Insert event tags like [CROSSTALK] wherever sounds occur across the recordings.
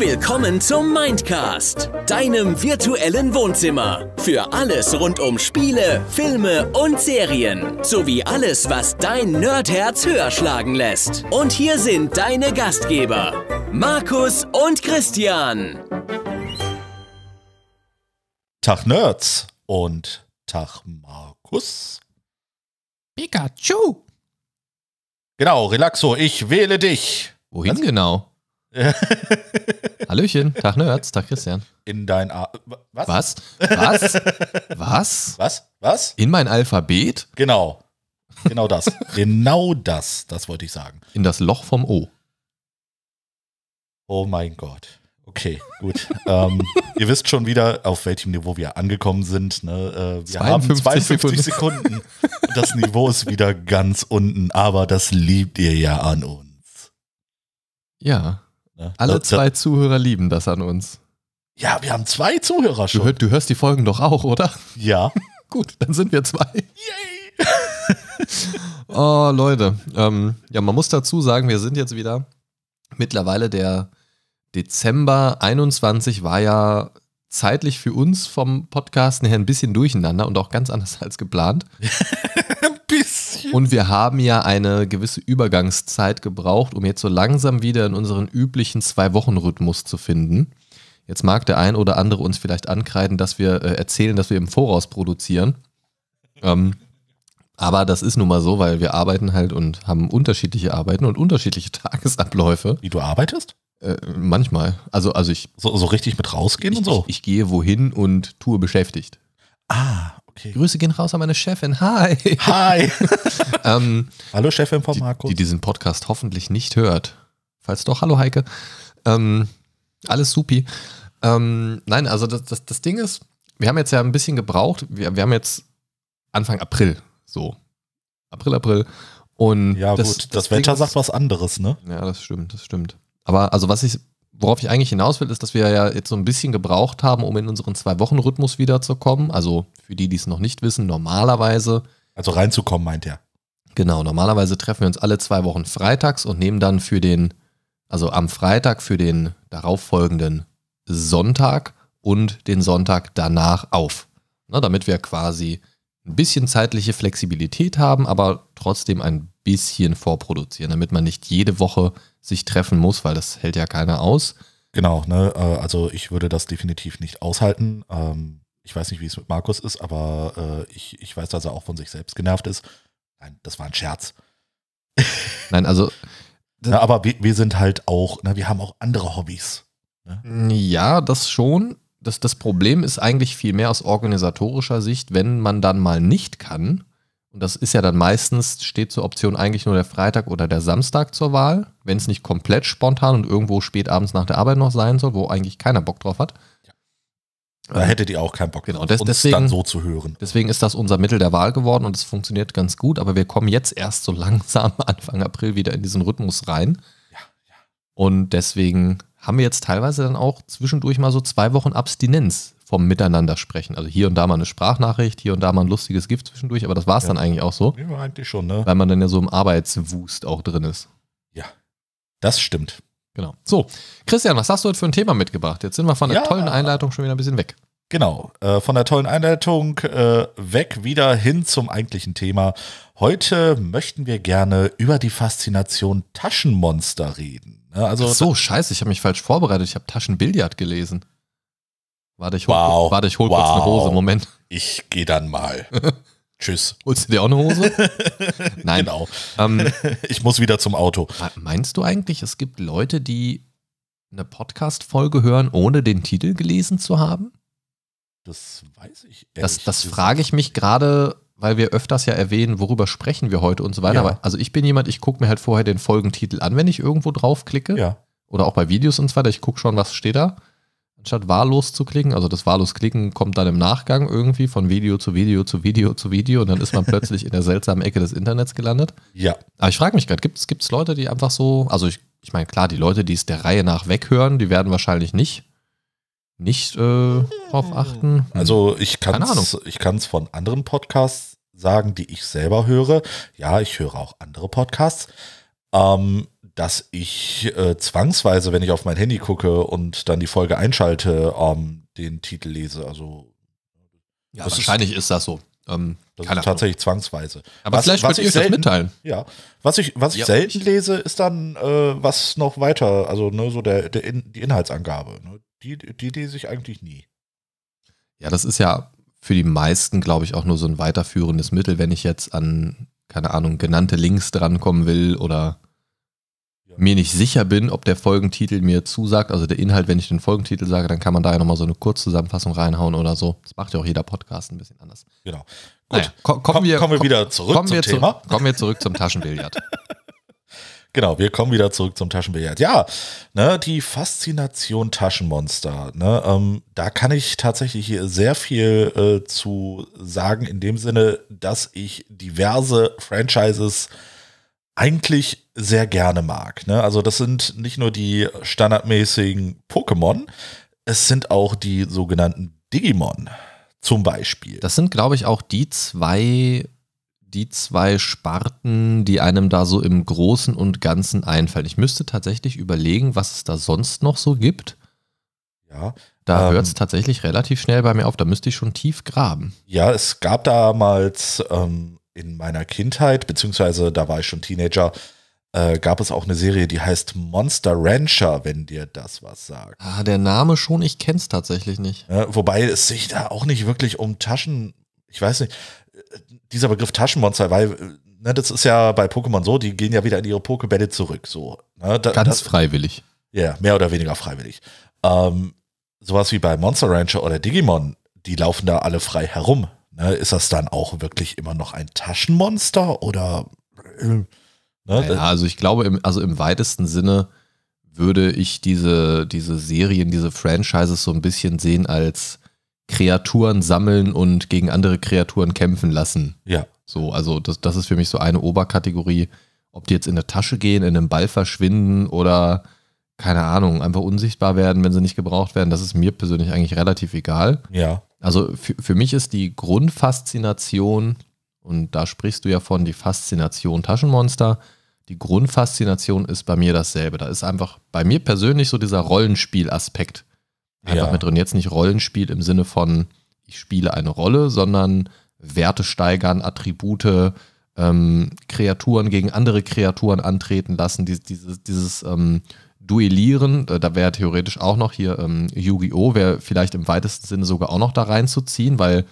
Willkommen zum Mindcast, deinem virtuellen Wohnzimmer. Für alles rund um Spiele, Filme und Serien. Sowie alles, was dein Nerdherz höher schlagen lässt. Und hier sind deine Gastgeber, Markus und Christian. Tag Nerds und Tag Markus. Pikachu. Genau, Relaxo, ich wähle dich. Wohin also, genau? [LAUGHS] Hallöchen, Tag Nerds, Tag Christian. In dein A was? Was? Was? Was? [LAUGHS] Was? Was? In mein Alphabet? Genau. Genau das. [LAUGHS] genau das, das wollte ich sagen. In das Loch vom O. Oh mein Gott. Okay, gut. ähm, ihr wisst schon wieder, auf welchem Niveau wir angekommen sind. Ne? Äh, wir haben 52 Sekunden. Sekunden. das Niveau ist wieder ganz unten, aber das liebt ihr ja an uns. Ja. Ne? Alle zwei Zuhörer lieben das an uns. Ja, wir haben zwei Zuhörer schon. Du, hör, du hörst die Folgen doch auch, oder? Ja. [LAUGHS] Gut, dann sind wir zwei. Yay! [LAUGHS] oh, Leute. Ähm, ja, man muss dazu sagen, wir sind jetzt wieder mittlerweile der Dezember 21 war ja zeitlich für uns vom Podcasten her ein bisschen durcheinander und auch ganz anders [LAUGHS] als geplant. Und wir haben ja eine gewisse Übergangszeit gebraucht, um jetzt so langsam wieder in unseren üblichen Zwei-Wochen-Rhythmus zu finden. Jetzt mag der ein oder andere uns vielleicht ankreiden, dass wir äh, erzählen, dass wir im Voraus produzieren. Ähm, aber das ist nun mal so, weil wir arbeiten halt und haben unterschiedliche Arbeiten und unterschiedliche [LAUGHS] Tagesabläufe. Wie du arbeitest? Äh, manchmal. Also, also ich. So, so richtig mit rausgehen ich, und so? Ich, ich, gehe wohin und tue beschäftigt. Ah, Okay. Grüße gehen raus an meine Chefin. Hi. Hi. [LAUGHS] ähm, hallo Chefin von Markus. Die, die, diesen Podcast hoffentlich nicht hört. Falls doch, hallo Heike. Ähm, alles supi. Ähm, nein, also das, das, das Ding ist, wir haben jetzt ja ein bisschen gebraucht. Wir, wir haben jetzt Anfang April, so. April, April. Und ja, das, gut, das, das Wetter sagt was anderes, ne? Ja, das stimmt, das stimmt. Aber also was ich worauf ich eigentlich hinaus will, ist, dass wir ja jetzt so ein bisschen gebraucht haben, um in unseren Zwei-Wochen-Rhythmus wiederzukommen. Also für die, die es noch nicht wissen, normalerweise. Also reinzukommen, meint er. Genau, normalerweise treffen wir uns alle zwei Wochen freitags und nehmen dann für den, also am Freitag für den darauffolgenden Sonntag und den Sonntag danach auf. Na, damit wir quasi ein bisschen zeitliche Flexibilität haben, aber trotzdem ein bisschen vorproduzieren, damit man nicht jede Woche sich treffen muss, weil das hält ja keiner aus. Genau, ne? Äh, also ich würde das definitiv nicht aushalten. Ähm, ich weiß nicht, wie es mit Markus ist, aber äh, ich, ich weiß, dass er auch von sich selbst genervt ist. Nein, das war ein Scherz. [LAUGHS] Nein, also. Na, ne, aber wir, wir, sind halt auch, na, ne, wir haben auch andere Hobbys. Ne? Ja, das schon. Das, das Problem ist eigentlich viel mehr aus organisatorischer Sicht, wenn man dann mal nicht kann, und das ist ja dann meistens, steht zur Option eigentlich nur der Freitag oder der Samstag zur Wahl, wenn es nicht komplett spontan und irgendwo spät abends nach der Arbeit noch sein soll, wo eigentlich keiner Bock drauf hat. Da ähm, hättet ihr auch keinen Bock genau, drauf, das, uns dann so zu hören. Deswegen ist das unser Mittel der Wahl geworden und es funktioniert ganz gut, aber wir kommen jetzt erst so [LAUGHS] langsam Anfang April wieder in diesen Rhythmus rein. Ja, ja. Und deswegen haben wir jetzt teilweise dann auch zwischendurch mal so zwei Wochen Abstinenz, vom Miteinander sprechen. Also hier und da mal eine Sprachnachricht, hier und da mal ein lustiges Gift zwischendurch, aber das war es ja. dann eigentlich auch so. Ja, eigentlich schon, ne? Weil man dann ja so im Arbeitswust auch drin ist. Ja, das stimmt. Genau. So, Christian, was hast du heute für ein Thema mitgebracht? Jetzt sind wir von der ja. tollen Einleitung schon wieder ein bisschen weg. Genau, äh, von der tollen Einleitung äh, weg wieder hin zum eigentlichen Thema. Heute möchten wir gerne über die Faszination Taschenmonster reden. Ne, also Ach so, scheiße, ich habe mich falsch vorbereitet. Ich habe Taschenbillard gelesen. Warte, ich hol, wow. warte, ich hol wow. kurz eine Hose. Moment. Ich gehe dann mal. [LAUGHS] Tschüss. Holst du dir auch eine Hose? [LAUGHS] Nein. Genau. Ähm, [LAUGHS] ich muss wieder zum Auto. Meinst du eigentlich, es gibt Leute, die eine Podcast-Folge hören, ohne den Titel gelesen zu haben? Das weiß ich ehrlich. Das, das frage ich mich gerade, weil wir öfters ja erwähnen, worüber sprechen wir heute und so weiter. Ja. Aber also ich bin jemand, ich gucke mir halt vorher den Folgentitel an, wenn ich irgendwo draufklicke. Ja. Oder auch bei Videos und so weiter. Ich gucke schon, was steht da. Anstatt wahllos zu klicken, also das wahllos klicken kommt dann im Nachgang irgendwie von Video zu Video zu Video zu Video und dann ist man plötzlich in der seltsamen Ecke des Internets gelandet. Ja. Aber ich frage mich gerade, gibt es Leute, die einfach so, also ich, ich meine, klar, die Leute, die es der Reihe nach weghören, die werden wahrscheinlich nicht nicht äh, drauf hm. achten. Hm. Also ich kann es ich kann's von anderen Podcasts sagen, die ich selber höre. Ja, ich höre auch andere Podcasts. Ähm, dass ich äh, zwangsweise, wenn ich auf mein Handy gucke und dann die Folge einschalte, ähm, den Titel lese. Also ja, wahrscheinlich ist, ist, das so. Ähm, das ist tatsächlich zwangsweise. Aber was, vielleicht was könnt ihr euch selten, das mitteilen. Ja, was ich, was ich ja, selten lese, ist dann äh, was noch weiter, also ne, so der, der in, die Inhaltsangabe. Ne? Die, die lese ich eigentlich nie. Ja, das ist ja für die meisten, glaube ich, auch nur so ein weiterführendes Mittel, wenn ich jetzt an, keine Ahnung, genannte Links drankommen will oder mir nicht sicher bin, ob der Folgentitel mir zusagt, also der Inhalt, wenn ich den Folgentitel sage, dann kann man da ja nochmal so eine Kurzzusammenfassung reinhauen oder so. Das macht ja auch jeder Podcast ein bisschen anders. Genau. Gut, naja, kommen, wir, kommen wir wieder zurück kommen zum Thema. Zu, kommen wir zurück zum Taschenbillard. [LAUGHS] genau, wir kommen wieder zurück zum Taschenbillard. Ja, ne, die Faszination Taschenmonster. Ne, ähm, da kann ich tatsächlich sehr viel äh, zu sagen, in dem Sinne, dass ich diverse Franchises äh, eigentlich sehr gerne mag. Ne? Also das sind nicht nur die standardmäßigen Pokémon, es sind auch die sogenannten Digimon zum Beispiel. Das sind, glaube ich, auch die zwei, die zwei Sparten, die einem da so im Großen und Ganzen einfallen. Ich müsste tatsächlich überlegen, was es da sonst noch so gibt. Ja. Da ähm, hört es tatsächlich relativ schnell bei mir auf. Da müsste ich schon tief graben. Ja, es gab damals ähm, in meiner Kindheit, beziehungsweise da war ich schon Teenager, äh, gab es auch eine Serie, die heißt Monster Rancher, wenn dir das was sagt. Ah, der Name schon, ich kenn's tatsächlich nicht. Ja, wobei es sich da auch nicht wirklich um Taschen, ich weiß nicht, dieser Begriff Taschenmonster, weil ne, das ist ja bei Pokémon so, die gehen ja wieder in ihre Pokebälle zurück, so. Ne, da, Ganz das, freiwillig. Ja, yeah, mehr oder weniger freiwillig. Ähm, sowas wie bei Monster Rancher oder Digimon, die laufen da alle frei herum. Ne, ist das dann auch wirklich immer noch ein Taschenmonster oder? Äh, ne? Naja, also ich glaube, im, also im weitesten Sinne würde ich diese, diese Serien, diese Franchises so ein bisschen sehen als Kreaturen sammeln und gegen andere Kreaturen kämpfen lassen. Ja. So, also das, das ist für mich so eine Oberkategorie. Ob die jetzt in der Tasche gehen, in einem Ball verschwinden oder keine Ahnung, einfach unsichtbar werden, wenn sie nicht gebraucht werden, das ist mir persönlich eigentlich relativ egal. Ja also für, für mich ist die Grundfaszination, und da sprichst du ja von die Faszination Taschenmonster, die Grundfaszination ist bei mir dasselbe. Da ist einfach bei mir persönlich so dieser Rollenspielaspekt einfach ja. mit drin. Jetzt nicht Rollenspiel im Sinne von, ich spiele eine Rolle, sondern Werte steigern, Attribute, ähm, Kreaturen gegen andere Kreaturen antreten lassen, die, dieses, dieses ähm, Duellieren, äh, da wäre theoretisch auch noch hier ähm, Yu-Gi-Oh! wäre vielleicht im weitesten Sinne sogar auch noch da reinzuziehen, weil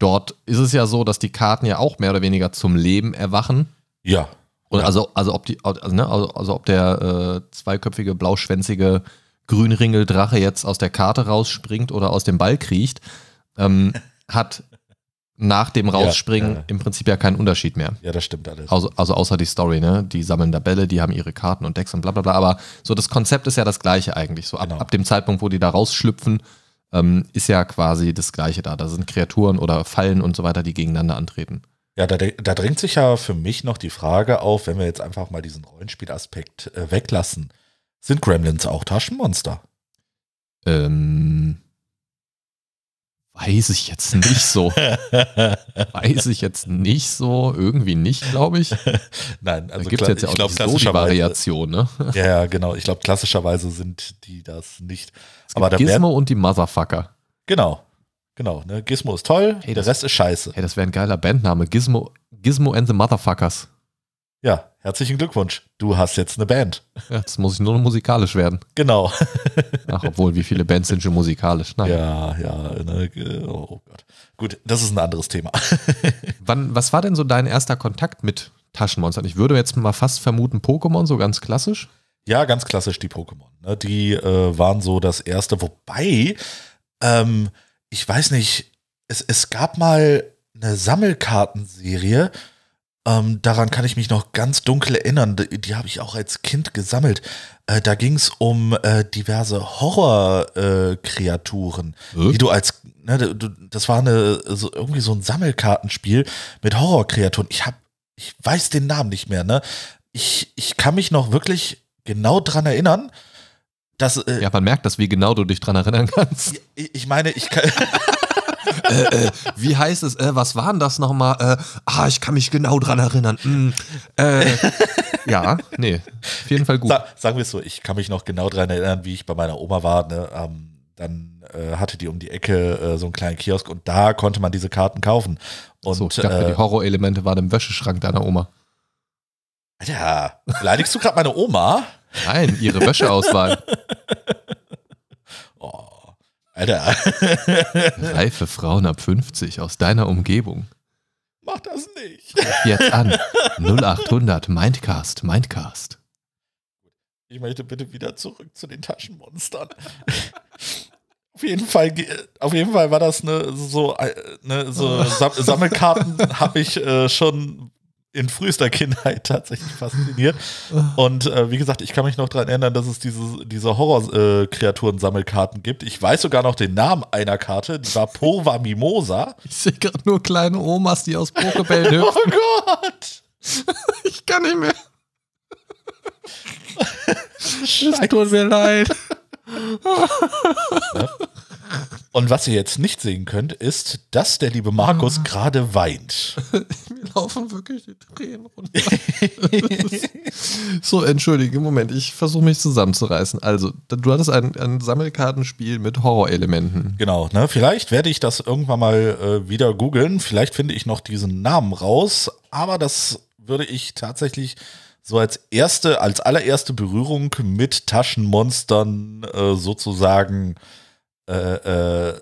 dort ist es ja so, dass die Karten ja auch mehr oder weniger zum Leben erwachen. Ja. Und ja. also, also ob die, also, ne, also, also ob der äh, zweiköpfige, blauschwänzige Grünringeldrache jetzt aus der Karte rausspringt oder aus dem Ball kriecht, ähm, [LAUGHS] hat nach dem Rausspringen ja, ja. im Prinzip ja keinen Unterschied mehr. Ja, das stimmt alles. Also, also, außer die Story, ne? Die sammeln da Bälle, die haben ihre Karten und Decks und bla bla bla. Aber so das Konzept ist ja das gleiche eigentlich. So ab, genau. ab dem Zeitpunkt, wo die da rausschlüpfen, ähm, ist ja quasi das gleiche da. Da sind Kreaturen oder Fallen und so weiter, die gegeneinander antreten. Ja, da, da drängt sich ja für mich noch die Frage auf, wenn wir jetzt einfach mal diesen Rollenspielaspekt äh, weglassen. Sind Gremlins auch Taschenmonster? Ähm, Weiß ich jetzt nicht so. [LAUGHS] Weiß ich jetzt nicht so. Irgendwie nicht, glaube ich. Nein, also da gibt jetzt ja auch glaub, die Variation, ne? Ja, genau. Ich glaube, klassischerweise sind die das nicht. Es Aber da Gizmo und die Motherfucker. Genau. Genau. Ne? Gizmo ist toll, hey, der das, Rest ist scheiße. Hey, das wäre ein geiler Bandname. Gizmo, Gizmo and the Motherfuckers. Ja, herzlichen Glückwunsch. Du hast jetzt eine Band. jetzt muss ich nur noch musikalisch werden. Genau. Ach, obwohl, wie viele Bands sind schon musikalisch? Nein. Ja, ja. Ne, oh Gott. Gut, das ist ein anderes Thema. [LAUGHS] Wann, was war denn so dein erster Kontakt mit Taschenmonstern? Ich würde jetzt mal fast vermuten, Pokémon, so ganz klassisch. Ja, ganz klassisch die Pokémon. Ne? Die äh, waren so das erste. Wobei, ähm, ich weiß nicht, es, es gab mal eine Sammelkartenserie ähm, daran kann ich mich noch ganz dunkel erinnern. Die, die habe ich auch als Kind gesammelt. Äh, da ging es um äh, diverse Horrorkreaturen, äh, äh, die du als, ne, du, das war eine, so, irgendwie so ein Sammelkartenspiel mit Horrorkreaturen. Ich ich weiß den Namen nicht mehr, ne? Ich, ich kann mich noch wirklich genau daran erinnern. Dass, äh ja, man merkt, das, wie genau du dich daran erinnern kannst. Ich, ich meine, ich kann. [LAUGHS] äh, äh, wie heißt es? Äh, was waren das nochmal? Äh, ah, ich kann mich genau dran erinnern. Mm, ja, nee, auf jeden Fall gut. Sa sagen wir es so, ich kann mich noch genau dran erinnern, wie ich bei meiner Oma war. Ne? Ähm, dann äh, hatte die um die Ecke so einen kleinen Kiosk und da konnte man diese Karten kaufen. Und, so, ich dachte, die Horrorelemente waren im Wäscheschrank deiner Oma. Alter, beleidigst du gerade meine Oma? Nein, ihre Wäscheauswahl. [LAUGHS] Alter. [LAUGHS] Reife Frauen ab 50 aus deiner Umgebung. Mach das nicht. Ruf jetzt an. 0800 Mindcast, Mindcast. Ich möchte bitte wieder zurück zu den Taschenmonstern. [LAUGHS] auf jeden Fall, auf jeden Fall war das eine so, eine, äh, so [LAUGHS] Sammelkarten habe ich äh, schon in frühester Kindheit [LAUGHS] tatsächlich fasziniert. Und äh, wie gesagt, ich kann mich noch daran erinnern, dass es diese, diese Horror-Kreaturen-Sammelkarten gibt. Ich weiß sogar noch den Namen einer Karte, die war Pova Mimosa. [LAUGHS] Ich sehe gerade nur kleine Omas, die aus Pokebällen [LAUGHS] oh Gott! ich kann nicht mehr. Es tut mir leid. Und was ihr jetzt nicht sehen könnt, ist, dass der liebe Markus ah. gerade weint. [LAUGHS] Mir laufen wirklich die Tränen runter. [LAUGHS] so, entschuldige, Moment, ich versuche mich zusammenzureißen. Also, du hattest ein, ein Sammelkartenspiel mit Horrorelementen. Genau, ne? Vielleicht werde ich das irgendwann mal äh, wieder googeln. Vielleicht finde ich noch diesen Namen raus, aber das würde ich tatsächlich so als erste, als allererste Berührung mit Taschenmonstern äh, sozusagen äh, äh,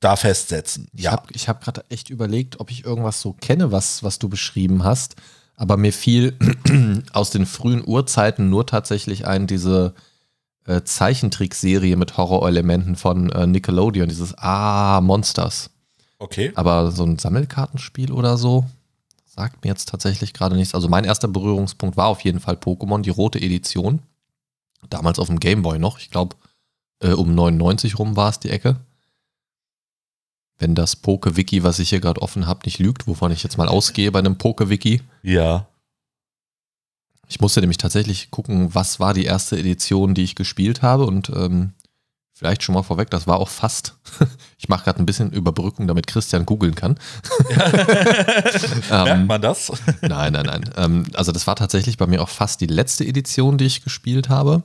da festsetzen. Ja. Ich habe ich hab gerade echt überlegt, ob ich irgendwas so kenne, was, was du beschrieben hast. Aber mir fiel [CLEARS THROAT] aus den frühen Urzeiten nur tatsächlich ein, diese äh, Zeichentrickserie mit Horrorelementen von äh, Nickelodeon, dieses Ah, Monsters. Okay. Aber so ein Sammelkartenspiel oder so sagt mir jetzt tatsächlich gerade nichts. Also mein erster Berührungspunkt war auf jeden Fall Pokémon, die rote Edition. Damals auf dem Gameboy noch. Ich glaube, äh, um 99 rum war es die Ecke. Wenn das Poke-Wiki, was ich hier gerade offen habe, nicht lügt, wovon ich jetzt mal ausgehe bei einem Poke-Wiki. Ja. Ich musste nämlich tatsächlich gucken, was war die erste Edition, die ich gespielt habe und ähm, vielleicht schon mal vorweg, das war auch fast. [LAUGHS] Ich mache gerade ein bisschen Überbrückung, damit Christian googeln kann. Ja. [LAUGHS] Ähm, Merkt man das? Nein, nein, nein. Ähm, also das war tatsächlich bei mir auch fast die letzte Edition, die ich gespielt habe.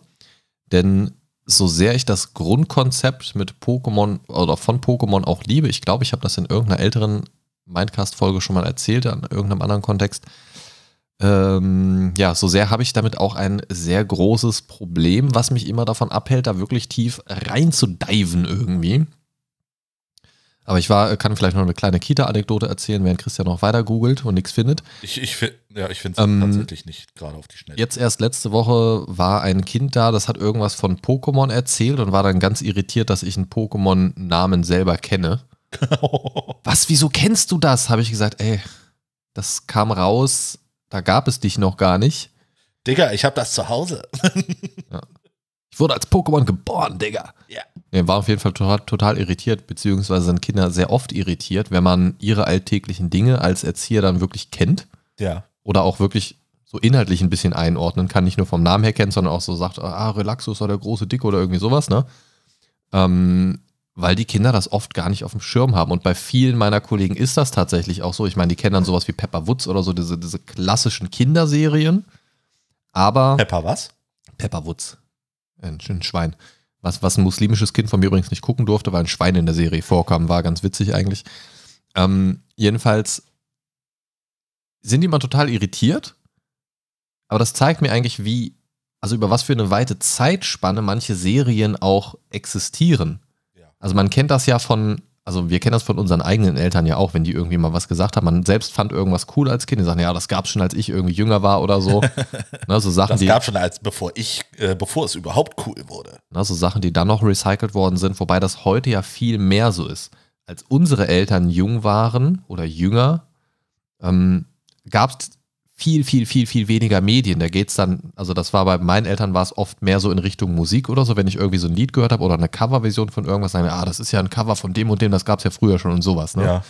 Denn so sehr ich das Grundkonzept mit Pokémon oder von Pokémon auch liebe, ich glaube, ich habe das in irgendeiner älteren Mindcast-Folge schon mal erzählt, in irgendeinem anderen Kontext. Ähm, ja, so sehr habe ich damit auch ein sehr großes Problem, was mich immer davon abhält, da wirklich tief reinzudiven irgendwie. Aber ich war, kann vielleicht noch eine kleine Kita-Anekdote erzählen, während Christian noch weiter googelt und nichts findet. Ich, ich, ja, ich finde es ähm, tatsächlich nicht gerade auf die Schnelle. Jetzt erst letzte Woche war ein Kind da, das hat irgendwas von Pokémon erzählt und war dann ganz irritiert, dass ich einen Pokémon-Namen selber kenne. [LAUGHS] Was, wieso kennst du das? Habe ich gesagt, ey, das kam raus, da gab es dich noch gar nicht. Digga, ich habe das zu Hause. [LAUGHS] ja. Ich wurde als Pokémon geboren, Digga. Ja. Er war auf jeden Fall total, total, irritiert, beziehungsweise sind Kinder sehr oft irritiert, wenn man ihre alltäglichen Dinge als Erzieher dann wirklich kennt. Ja. Oder auch wirklich so inhaltlich ein bisschen einordnen kann, nicht nur vom Namen her kennt, sondern auch so sagt, ah, Relaxus oder der große Dicke oder irgendwie sowas, ne? Ähm, weil die Kinder das oft gar nicht auf dem Schirm haben. Und bei vielen meiner Kollegen ist das tatsächlich auch so. Ich meine, die kennen dann sowas wie Pepper Woods oder so, diese, diese klassischen Kinderserien. Aber. Pepper was? Pepper Woods. Ein, ein Schwein was, was ein muslimisches Kind von mir übrigens nicht gucken durfte, weil ein Schwein in der Serie vorkam, war ganz witzig eigentlich. Ähm, jedenfalls sind die mal total irritiert, aber das zeigt mir eigentlich, wie, also über was für eine weite Zeitspanne manche Serien auch existieren. Ja. Also man kennt das ja von also wir kennen das von unseren eigenen Eltern ja auch, wenn die irgendwie mal was gesagt haben. Man selbst fand irgendwas cool als Kind. Die sagen, ja, das gab es schon, als ich irgendwie jünger war oder so. [LAUGHS] ne, so Sachen, das gab es schon, als bevor ich, äh, bevor es überhaupt cool wurde. Ne, so Sachen, die dann noch recycelt worden sind, wobei das heute ja viel mehr so ist. Als unsere Eltern jung waren oder jünger, ähm, gab es viel, viel, viel, viel weniger Medien. Da geht's dann, also das war bei meinen Eltern war es oft mehr so in Richtung Musik oder so, wenn ich irgendwie so ein Lied gehört habe oder eine Coverversion von irgendwas, sagen, ah, das ist ja ein Cover von dem und dem, das gab's ja früher schon und sowas. Ne? Ja.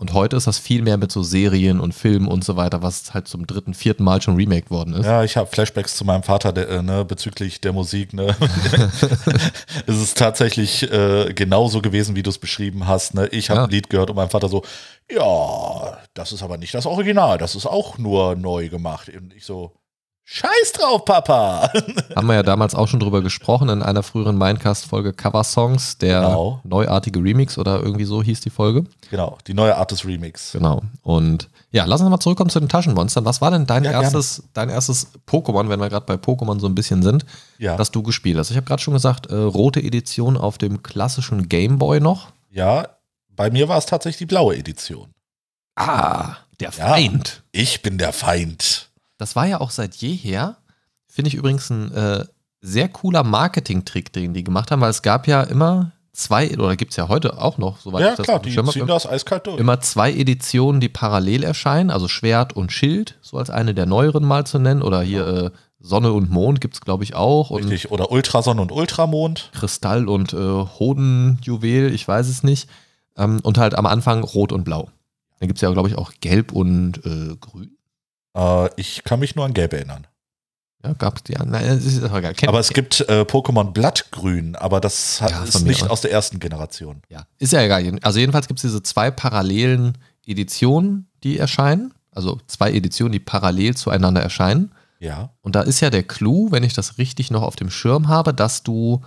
Und heute ist das viel mehr mit so Serien und Filmen und so weiter, was halt zum dritten, vierten Mal schon remake worden ist. Ja, ich habe Flashbacks zu meinem Vater der, äh, ne, bezüglich der Musik. Ne? [LAUGHS] [LAUGHS] es ist tatsächlich äh, genauso gewesen, wie du es beschrieben hast. Ne? Ich habe ja. ein Lied gehört und mein Vater so, ja, das ist aber nicht das Original, das ist auch nur neu gemacht. Und ich so, Scheiß drauf, Papa! [LAUGHS] Haben wir ja damals auch schon drüber gesprochen in einer früheren Minecast-Folge Cover Songs, der genau. neuartige Remix oder irgendwie so hieß die Folge. Genau, die neue Art des Remix. Genau. Und ja, lass uns mal zurückkommen zu den Taschenmonstern. Was war denn dein ja, erstes, erstes Pokémon, wenn wir gerade bei Pokémon so ein bisschen sind, ja. das du gespielt hast? Ich habe gerade schon gesagt, äh, rote Edition auf dem klassischen Gameboy noch. Ja, bei mir war es tatsächlich die blaue Edition. Ah, der Feind. Ja, ich bin der Feind. Das war ja auch seit jeher, finde ich übrigens ein äh, sehr cooler Marketing-Trick, den die gemacht haben, weil es gab ja immer zwei, oder gibt es ja heute auch noch, soweit ja, ich das klar, die ziehen das eiskalt durch. Immer zwei Editionen, die parallel erscheinen, also Schwert und Schild, so als eine der neueren mal zu nennen, oder hier äh, Sonne und Mond gibt es, glaube ich, auch. Und Richtig, oder Ultrasonne und Ultramond. Kristall und äh, Hodenjuwel, ich weiß es nicht. Ähm, und halt am Anfang Rot und Blau. Dann gibt es ja, glaube ich, auch Gelb und äh, Grün. Äh, ich kann mich nur an Gelb erinnern. Ja, gab es die anderen? Das ist aber gar kein aber es gibt äh, Pokémon Blattgrün, aber das hat, ja, ist nicht auch. aus der ersten Generation. Ja, ist ja egal. Also jedenfalls gibt es diese zwei parallelen Editionen, die erscheinen. Also zwei Editionen, die parallel zueinander erscheinen. Ja. Und da ist ja der Clou, wenn ich das richtig noch auf dem Schirm habe, dass du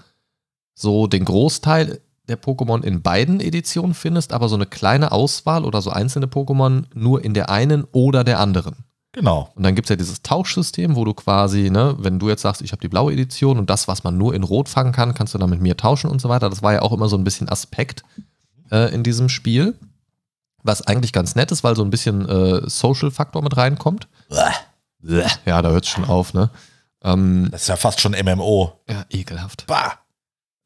so den Großteil der Pokémon in beiden Editionen findest, aber so eine kleine Auswahl oder so einzelne Pokémon nur in der einen oder der anderen. Genau. Und dann gibt es ja dieses Tauschsystem, wo du quasi, ne, wenn du jetzt sagst, ich habe die blaue Edition und das, was man nur in Rot fangen kann, kannst du dann mit mir tauschen und so weiter. Das war ja auch immer so ein bisschen Aspekt äh, in diesem Spiel. Was eigentlich ganz nett ist, weil so ein bisschen äh, Social-Faktor mit reinkommt. Ja, da hört es schon auf, ne? Ähm, das ist ja fast schon MMO. Ja, ekelhaft. Bah!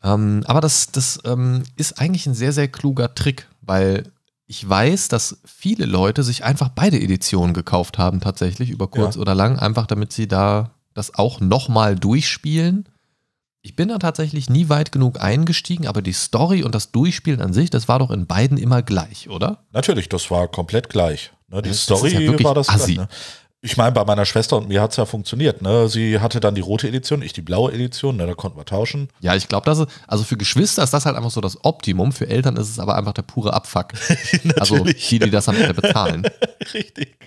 Ähm, aber das, das ähm, ist eigentlich ein sehr, sehr kluger Trick, weil ich weiß, dass viele Leute sich einfach beide Editionen gekauft haben, tatsächlich, über kurz ja. oder lang, einfach damit sie da das auch nochmal durchspielen. Ich bin da tatsächlich nie weit genug eingestiegen, aber die Story und das Durchspielen an sich, das war doch in beiden immer gleich, oder? Natürlich, das war komplett gleich. Ne, die das Story ja war das. Assi. Gleich, ne? Ich meine, bei meiner Schwester und mir hat es ja funktioniert. Ne? Sie hatte dann die rote Edition, ich die blaue Edition, ne? da konnten wir tauschen. Ja, ich glaube, das ist, also für Geschwister ist das halt einfach so das Optimum, für Eltern ist es aber einfach der pure Abfuck. [LAUGHS] also die, die das am Ende bezahlen. [LAUGHS] Richtig.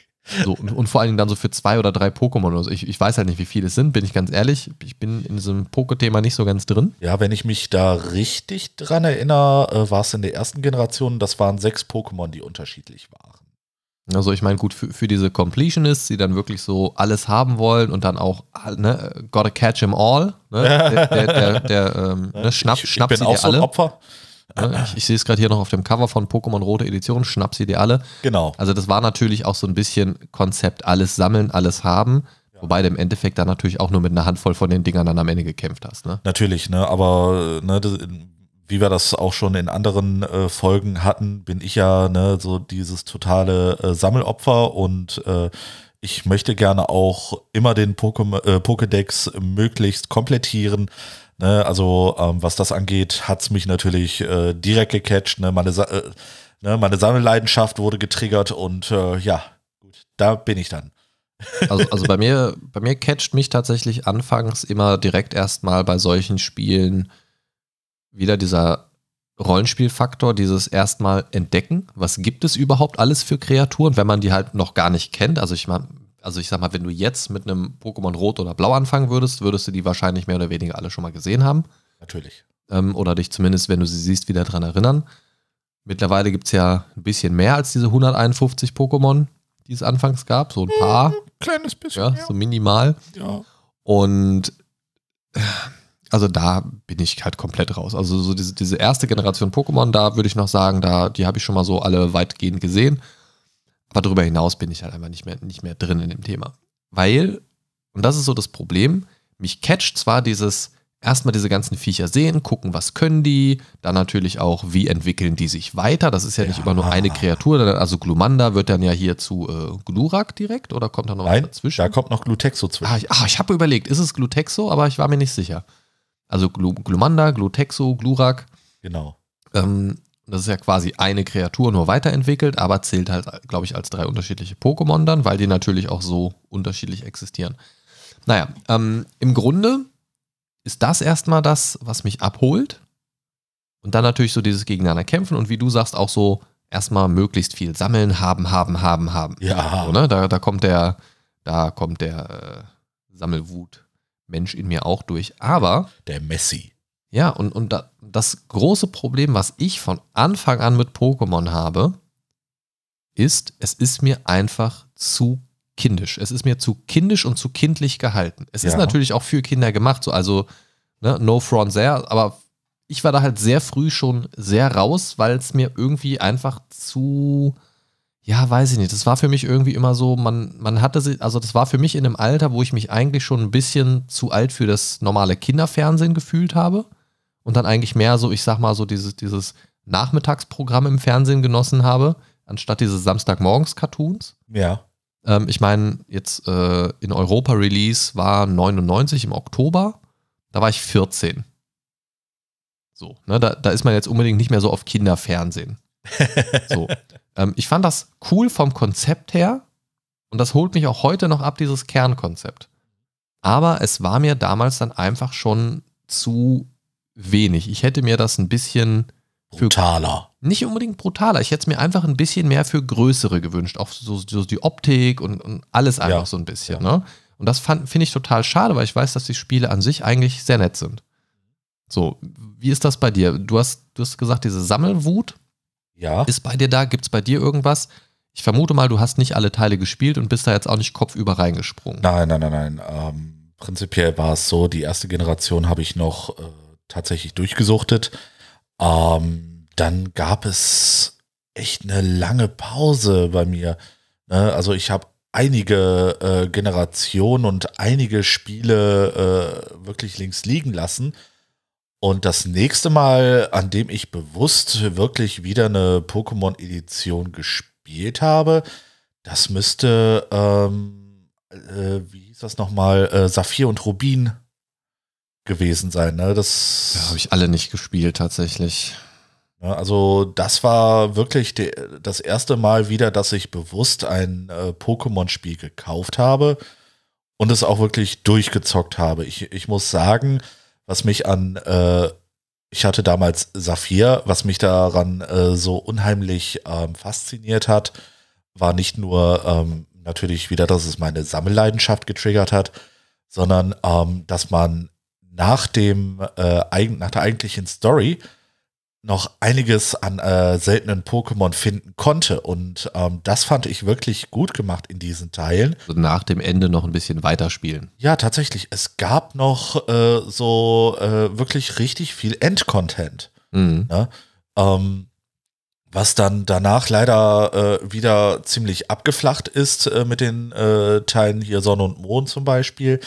So, und, und, vor allen Dingen dann so für zwei oder drei Pokémon. Also ich, ich weiß halt nicht, wie viele es sind, bin ich ganz ehrlich. Ich bin in diesem Poké-Thema nicht so ganz drin. Ja, wenn ich mich da richtig dran erinnere, äh, war es in der ersten Generation, das waren sechs Pokémon, die unterschiedlich waren. Also ich meine, gut, für, für diese Completionists, die dann wirklich so alles haben wollen und dann auch, ah, ne, gotta catch them all, ne? der, der, der, der ähm, ne, schnapp, ich, schnapp ich bin auch so ein alle. Opfer. Ich, ich sehe es gerade hier noch auf dem Cover von Pokémon Rote Edition, schnapp sie dir alle. Genau. Also das war natürlich auch so ein bisschen Konzept, alles sammeln, alles haben. Wobei du im Endeffekt dann natürlich auch nur mit einer Handvoll von den Dingern dann am Ende gekämpft hast. Ne? Natürlich, ne? aber äh, ne, das, wie wir das auch schon in anderen äh, Folgen hatten, bin ich ja ne, so dieses totale äh, Sammelopfer und äh, ich möchte gerne auch immer den Pokémon, äh, Pokédex möglichst komplettieren. Ne? Also ähm, was das angeht, hat es mich natürlich äh, direkt gecatcht. Ne? Meine, Sa äh, ne? Meine Sammelleidenschaft wurde getriggert und äh, ja, gut, da bin ich dann. [LAUGHS] also, also bei mir, bei mir catcht mich tatsächlich anfangs immer direkt erstmal bei solchen Spielen wieder dieser Rollenspielfaktor, dieses erstmal entdecken, was gibt es überhaupt alles für Kreaturen, wenn man die halt noch gar nicht kennt. Also ich meine, also ich sag mal, wenn du jetzt mit einem Pokémon Rot oder Blau anfangen würdest, würdest du die wahrscheinlich mehr oder weniger alle schon mal gesehen haben. Natürlich. Ähm, oder dich zumindest, wenn du sie siehst, wieder dran erinnern. Mittlerweile gibt es ja ein bisschen mehr als diese 151 Pokémon, die es anfangs gab, so ein paar. Hm, kleines bisschen. Ja, ja. so minimal. Ja. Und äh, also da bin ich halt komplett raus. Also so diese, diese erste Generation Pokémon, da würde ich noch sagen, da, die habe ich schon mal so alle weitgehend gesehen. Aber darüber hinaus bin ich halt einfach nicht mehr, nicht mehr drin in dem Thema. Weil, und das ist so das Problem, mich catcht zwar dieses, erstmal diese ganzen Viecher sehen, gucken, was können die, dann natürlich auch, wie entwickeln die sich weiter. Das ist ja, ja. nicht immer nur eine Kreatur, also Glumanda wird dann ja hier zu äh, Glurak direkt oder kommt da noch Nein, was dazwischen? Da kommt noch Glutexo ah, zwischen. Ah, ich, ich habe überlegt, ist es Glutexo, aber ich war mir nicht sicher. Also Glu Glumanda, Glutexo, Glurak. Genau. Ähm, das ist ja quasi eine Kreatur nur weiterentwickelt, aber zählt halt, glaube ich, als drei unterschiedliche Pokémon dann, weil die natürlich auch so unterschiedlich existieren. Naja, ähm, im Grunde ist das erstmal das, was mich abholt. Und dann natürlich so dieses Gegeneinander kämpfen und wie du sagst, auch so erstmal möglichst viel sammeln, haben, haben, haben, haben. Ja. Also, ne? da, da kommt der, da kommt der äh, Sammelwut Mensch in mir auch durch. Aber. Der Messi. Ja, und, und da, das große Problem, was ich von Anfang an mit Pokémon habe, ist, es ist mir einfach zu kindisch. Es ist mir zu kindisch und zu kindlich gehalten. Es ja. ist natürlich auch für Kinder gemacht, so also ne, no front there, aber ich war da halt sehr früh schon sehr raus, weil es mir irgendwie einfach zu ja, weiß ich nicht. Das war für mich irgendwie immer so, man, man hatte sie, also das war für mich in einem Alter, wo ich mich eigentlich schon ein bisschen zu alt für das normale Kinderfernsehen gefühlt habe und dann eigentlich mehr so, ich sag mal, so dieses, dieses Nachmittagsprogramm im Fernsehen genossen habe, anstatt diese Samstagmorgens-Cartoons. Ja. Ähm, ich meine, jetzt äh, in Europa Release war 99 im Oktober, da war ich 14. So, ne, da, da ist man jetzt unbedingt nicht mehr so auf Kinderfernsehen. [LAUGHS] So. Ähm, ich fand das cool vom Konzept her und das holt mich auch heute noch ab, dieses Kernkonzept. Aber es war mir damals dann einfach schon zu wenig. Ich hätte mir das ein bisschen brutaler. Für, nicht unbedingt brutaler. Ich hätte es mir einfach ein bisschen mehr für größere gewünscht. Auch so, so die Optik und, und alles einfach ja. so ein bisschen. Ne? Und das finde ich total schade, weil ich weiß, dass die Spiele an sich eigentlich sehr nett sind. So, wie ist das bei dir? Du hast, du hast gesagt, diese Sammelwut ja. Ist bei dir da? Gibt es bei dir irgendwas? Ich vermute mal, du hast nicht alle Teile gespielt und bist da jetzt auch nicht kopfüber reingesprungen. Nein, nein, nein, nein. Ähm, prinzipiell war es so, die erste Generation habe ich noch äh, tatsächlich durchgesuchtet. Ähm, dann gab es echt eine lange Pause bei mir. Ne? Also ich habe einige äh, Generationen und einige Spiele äh, wirklich links liegen lassen und das nächste Mal, an dem ich bewusst wirklich wieder eine Pokémon-Edition gespielt habe, das müsste, ähm, äh, wie hieß das nochmal, äh, Saphir und Rubin gewesen sein. Ne? Das ja, habe ich alle nicht gespielt tatsächlich. also das war wirklich de, das erste Mal wieder, dass ich bewusst ein äh, Pokémon-Spiel gekauft habe und es auch wirklich durchgezockt habe. Ich, ich muss sagen, was mich an, äh, ich hatte damals Saphir, was mich daran äh, so unheimlich ähm, fasziniert hat, war nicht nur ähm, natürlich wieder, dass es meine Sammelleidenschaft getriggert hat, sondern ähm, dass man nach dem äh, nach der eigentlichen Story noch einiges an äh, seltenen Pokémon finden konnte. Und ähm, das fand ich wirklich gut gemacht in diesen Teilen. Also nach dem Ende noch ein bisschen weiterspielen. Ja, tatsächlich. Es gab noch äh, so äh, wirklich richtig viel Endcontent. Mhm. Ne? Ähm, was dann danach leider äh, wieder ziemlich abgeflacht ist äh, mit den äh, Teilen hier Sonne und Mond zum Beispiel.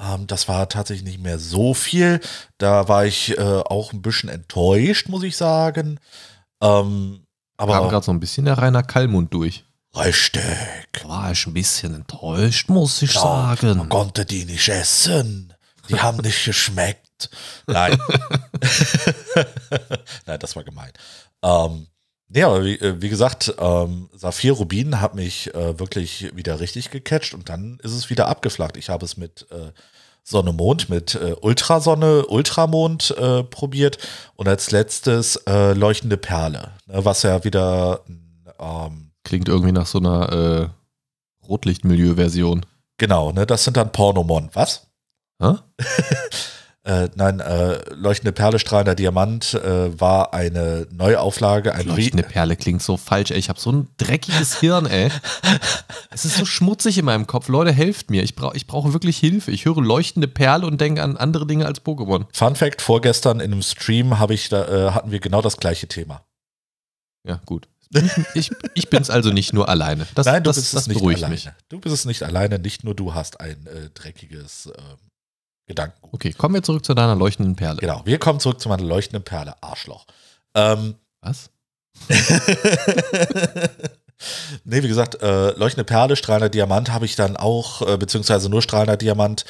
Ähm, das war tatsächlich nicht mehr so viel. Da war ich äh, auch ein bisschen enttäuscht, muss ich sagen. Ähm, aber kam gerade so ein bisschen der Rainer Kallmund durch. Richtig. War ich ein bisschen enttäuscht, muss ich genau. sagen. Man konnte die nicht essen. Die haben nicht [LAUGHS] geschmeckt. Nein. [LAUGHS] Nein, das war gemein. Ähm, ja, wie, äh, wie gesagt, ähm, Saphir Rubin hat mich äh, wirklich wieder richtig gecatcht und dann ist es wieder abgeflacht. Ich habe es mit äh, Sonne, Mond, mit äh, Ultrasonne, Ultramond äh, probiert und als letztes äh, Leuchtende Perle, ne, was ja wieder. Ähm, Klingt irgendwie nach so einer Rotlichtmilieu-Version. Genau, ne, das sind dann Pornomon. Was? Hä? [LAUGHS] Äh, nein, äh, Leuchtende Perle, strahlender Diamant äh, war eine Neuauflage. Ein Leuchtende Re Perle klingt so falsch, ey. Ich habe so ein dreckiges [LAUGHS] Hirn, ey. es ist so schmutzig in meinem Kopf. Leute, helft mir. Ich, brauch, ich brauche wirklich Hilfe. Ich höre Leuchtende Perle und denke an andere Dinge als Pokémon. Fun Fact: Vorgestern in einem Stream ich, da, äh, hatten wir genau das gleiche Thema. Ja, gut. Ich, ich bin es also nicht nur alleine. Das, Nein, du das, bist das es nicht alleine. mich. Du bist es nicht alleine, nicht nur du hast ein äh, dreckiges ähm, Gedanken. Okay, kommen wir zurück zu deiner leuchtenden Perle. Genau, wir kommen zurück zu meiner leuchtenden Perle, Arschloch. Ähm, Was? [LAUGHS] nee, wie gesagt, äh, leuchtende Perle, strahlender Diamant habe ich dann auch, äh, beziehungsweise nur strahlender Diamant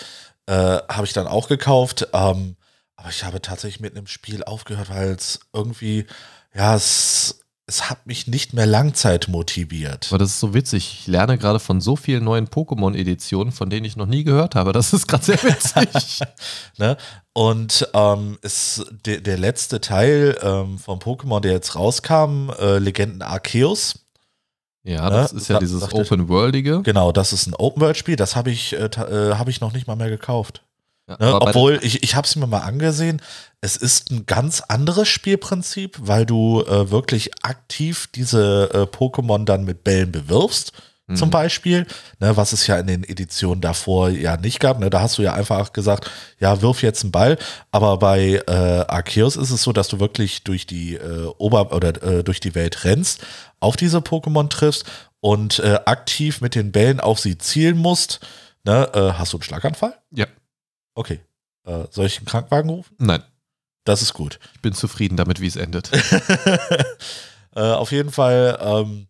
äh, habe ich dann auch gekauft. Ähm, aber ich habe tatsächlich mit einem Spiel aufgehört, weil es irgendwie, ja, es es hat mich nicht mehr Langzeit motiviert. Aber das ist so witzig. Ich lerne gerade von so vielen neuen Pokémon-Editionen, von denen ich noch nie gehört habe. Das ist gerade sehr witzig. [LAUGHS] ne? Und ähm, es, der, der letzte Teil ähm, vom Pokémon, der jetzt rauskam, äh, Legenden Arceus. Ja, ne? das ist ja da, dieses Open-Worldige. Genau, das ist ein Open-World-Spiel. Das habe ich, äh, äh hab ich noch nicht mal mehr gekauft. Ja, ne? Obwohl, ich, ich habe es mir mal angesehen, es ist ein ganz anderes Spielprinzip, weil du äh, wirklich aktiv diese äh, Pokémon dann mit Bällen bewirfst. Mhm. Zum Beispiel, ne, was es ja in den Editionen davor ja nicht gab. Ne, da hast du ja einfach gesagt, ja, wirf jetzt einen Ball. Aber bei äh, Arceus ist es so, dass du wirklich durch die äh, Ober- oder äh, durch die Welt rennst, auf diese Pokémon triffst und äh, aktiv mit den Bällen auf sie zielen musst. Ne, äh, hast du einen Schlaganfall? Ja. Okay. Äh, soll ich einen Krankenwagen rufen? Nein. Das ist gut. Ich bin zufrieden damit, wie es endet. [LAUGHS] äh, auf jeden Fall ähm,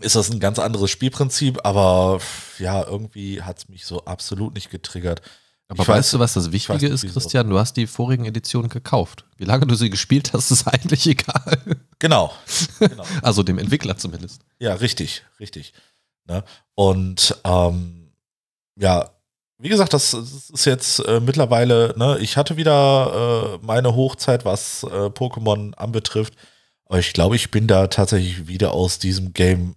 ist das ein ganz anderes Spielprinzip, aber ja, irgendwie hat es mich so absolut nicht getriggert. Aber ich weißt weiß, du, was das Wichtige nicht, ist, Christian? Du hast die vorigen Editionen gekauft. Wie lange du sie gespielt hast, ist [LAUGHS] eigentlich egal. Genau. [LAUGHS] genau. also dem Entwickler zumindest. Ja, richtig, richtig. Ne? Und ähm, ja, wie gesagt, das, ist jetzt äh, mittlerweile, ne, ich hatte wieder äh, meine Hochzeit, was äh, Pokémon anbetrifft. Aber ich glaube, ich bin da tatsächlich wieder aus diesem Game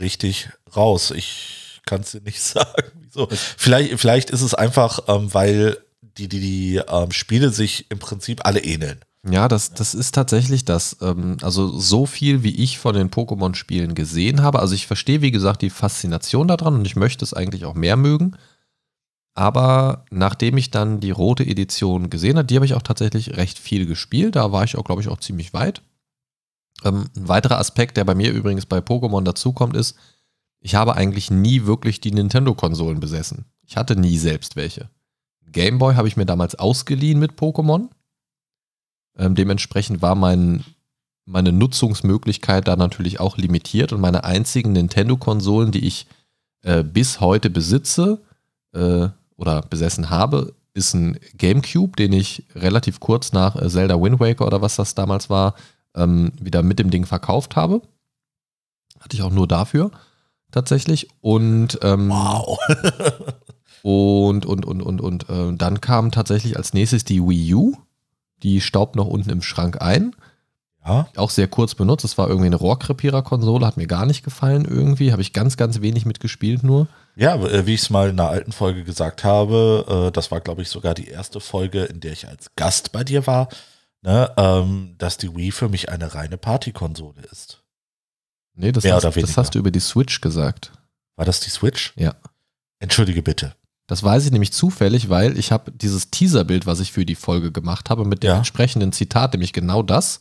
richtig raus. Ich kann es dir nicht [LAUGHS] sagen. Wieso? Vielleicht, vielleicht ist es einfach, ähm, weil die, die, die ähm, Spiele sich im Prinzip alle ähneln. Ja, das, das ist tatsächlich das. Ähm, also so viel, wie ich von den Pokémon-Spielen gesehen habe. Also ich verstehe, wie gesagt, die Faszination daran und ich möchte es eigentlich auch mehr mögen. Aber nachdem ich dann die rote Edition gesehen habe, die habe ich auch tatsächlich recht viel gespielt. Da war ich auch, glaube ich, auch ziemlich weit. Ähm, ein weiterer Aspekt, der bei mir übrigens bei Pokémon dazukommt, ist, ich habe eigentlich nie wirklich die Nintendo-Konsolen besessen. Ich hatte nie selbst welche. Gameboy habe ich mir damals ausgeliehen mit Pokémon. Ähm, dementsprechend war mein, meine Nutzungsmöglichkeit da natürlich auch limitiert und meine einzigen Nintendo-Konsolen, die ich äh, bis heute besitze, äh, oder besessen habe, ist ein GameCube, den ich relativ kurz nach äh, Zelda Wind Waker oder was das damals war, ähm, wieder mit dem Ding verkauft habe. Hatte ich auch nur dafür tatsächlich. Und ähm, wow. [LAUGHS] und und und und und äh, dann kam tatsächlich als nächstes die Wii U. Die staubt noch unten im Schrank ein. Ja. Auch sehr kurz benutzt. Das war irgendwie eine Rohrkrepierer-Konsole, hat mir gar nicht gefallen irgendwie. Habe ich ganz, ganz wenig mitgespielt nur. Ja, äh, wie ich es mal in einer alten Folge gesagt habe, äh, das war, glaube ich, sogar die erste Folge, in der ich als Gast bei dir war, ne, ähm, dass die Wii für mich eine reine Partykonsole ist. Nee, das, Mehr hast, oder das hast du über die Switch gesagt. War das die Switch? Ja. Entschuldige bitte. Das weiß ich nämlich zufällig, weil ich habe dieses Teaserbild, was ich für die Folge gemacht habe, mit dem ja. entsprechenden Zitat, nämlich genau das,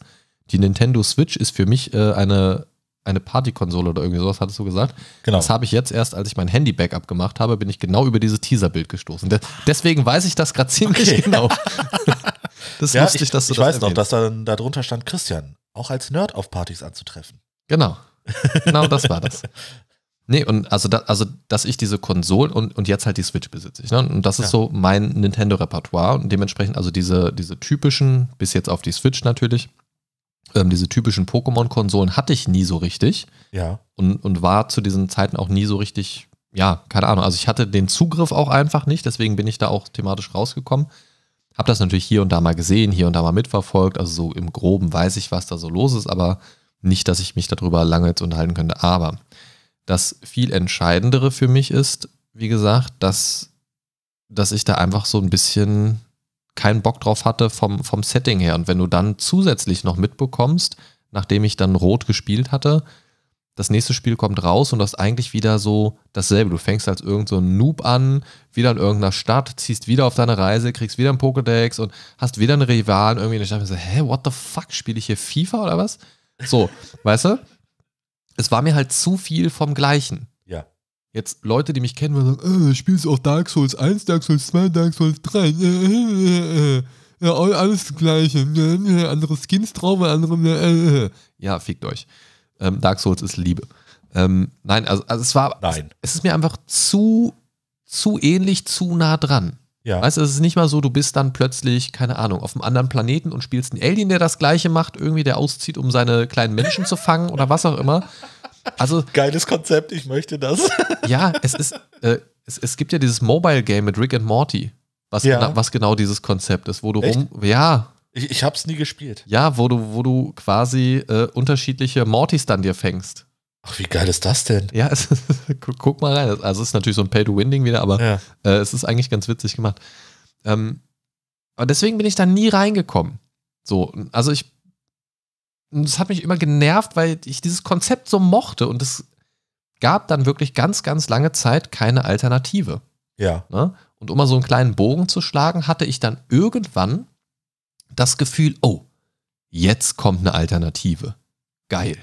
die Nintendo Switch ist für mich äh, eine, eine Partykonsole oder irgendwie sowas, hattest du gesagt. Genau. Das habe ich jetzt erst, als ich mein Handy-Backup gemacht habe, bin ich genau über dieses Teaser-Bild gestoßen. De deswegen weiß ich das gerade ziemlich okay. genau. [LAUGHS] das ja, lustig, ich, dass du ich das weiß erwähnt. noch, dass dann da drunter stand Christian, auch als Nerd auf Partys anzutreffen. Genau. [LAUGHS] Genau das war das. Nee, und also, da, also dass ich diese Konsole und, und jetzt halt die Switch besitze. Ich, ne? Und das ist ja. so mein Nintendo-Repertoire und dementsprechend also diese, diese typischen, bis jetzt auf die Switch natürlich, ähm, diese typischen Pokémon-Konsolen hatte ich nie so richtig. Ja. Und, und war zu diesen Zeiten auch nie so richtig, ja, keine Ahnung. Also ich hatte den Zugriff auch einfach nicht, deswegen bin ich da auch thematisch rausgekommen. Hab das natürlich hier und da mal gesehen, hier und da mal mitverfolgt. Also so im Groben weiß ich, was da so los ist, aber nicht, dass ich mich darüber lange jetzt unterhalten könnte. Aber das viel Entscheidendere für mich ist, wie gesagt, dass, dass ich da einfach so ein bisschen keinen Bock drauf hatte vom, vom Setting her. Und wenn du dann zusätzlich noch mitbekommst, nachdem ich dann rot gespielt hatte, das nächste Spiel kommt raus und das ist eigentlich wieder so dasselbe. Du fängst als irgend so ein Noob an, wieder in irgendeiner Stadt, ziehst wieder auf deine Reise, kriegst wieder ein Pokédex und hast wieder einen Rivalen irgendwie. in der Stadt. mir so, hä, what the fuck, spiele ich hier FIFA oder was? So, weißt du? Es war mir halt zu viel vom Gleichen. Jetzt Leute, die mich kennen, würden sagen, äh, spielst du auch Dark Souls 1, Dark Souls 2, Dark Souls 3, äh äh, äh, äh, ja, alles das gleiche, äh, andere Skins drauf, andere, ja, fickt euch. Ähm, Dark Souls ist Liebe. Ähm, nein, also, also, es war, nein. Es, es, ist mir einfach zu, zu ähnlich, zu nah dran. Ja. Weißt du, es ist nicht mal so, du bist dann plötzlich, keine Ahnung, auf einem anderen Planeten und spielst einen Alien, der das Gleiche macht, irgendwie, der auszieht, um seine kleinen Menschen zu fangen oder was auch immer. Also, Geiles Konzept, ich möchte das. [LAUGHS] Ja, es ist, äh, es, es gibt ja dieses Mobile Game mit Rick and Morty, was, ja. na, was genau dieses Konzept ist, wo du Echt? rum. Ja. Ich, ich hab's nie gespielt. Ja, wo du, wo du quasi äh, unterschiedliche Mortys dann dir fängst. Ach, wie geil ist das denn? Ja, [LAUGHS] es, guck, mal rein. Also es ist natürlich so ein pay to winding wieder, aber ja. äh, es ist eigentlich ganz witzig gemacht. Ähm, aber deswegen bin ich da nie reingekommen. So, also ich und das hat mich immer genervt, weil ich dieses Konzept so mochte und es gab dann wirklich ganz, ganz lange Zeit keine Alternative. Ja. Ne? Und um mal so einen kleinen Bogen zu schlagen, hatte ich dann irgendwann das Gefühl, oh, jetzt kommt eine Alternative. Geil.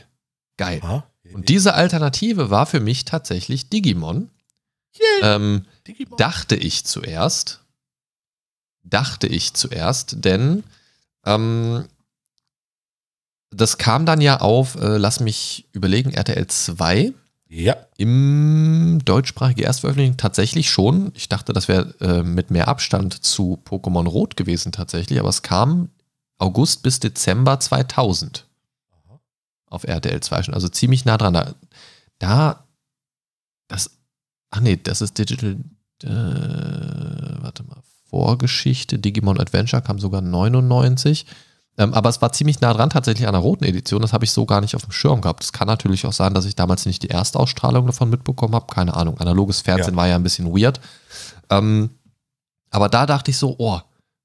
Geil. Aha. Und diese Alternative war für mich tatsächlich Digimon. Yeah. Ähm, Digimon. Dachte ich zuerst. Dachte ich zuerst, denn ähm, das kam dann ja auf, äh, lass mich überlegen, RTL 2. Ja. Im deutschsprachigen Erstveröffentlichung tatsächlich schon. Ich dachte, das wäre äh, mit mehr Abstand zu Pokémon Rot gewesen tatsächlich, aber es kam August bis Dezember 2000 Aha. auf RTL 2 schon. Also ziemlich nah dran. Da, da das, ach nee, das ist Digital, äh, warte mal, Vorgeschichte, Digimon Adventure kam sogar 99. Ähm, aber es war ziemlich nah dran tatsächlich an der roten Edition. Das habe ich so gar nicht auf dem Schirm gehabt. Es kann natürlich auch sein, dass ich damals nicht die erste Ausstrahlung davon mitbekommen habe. Keine Ahnung. Analoges Fernsehen ja. war ja ein bisschen weird. Ähm, aber da dachte ich so, oh,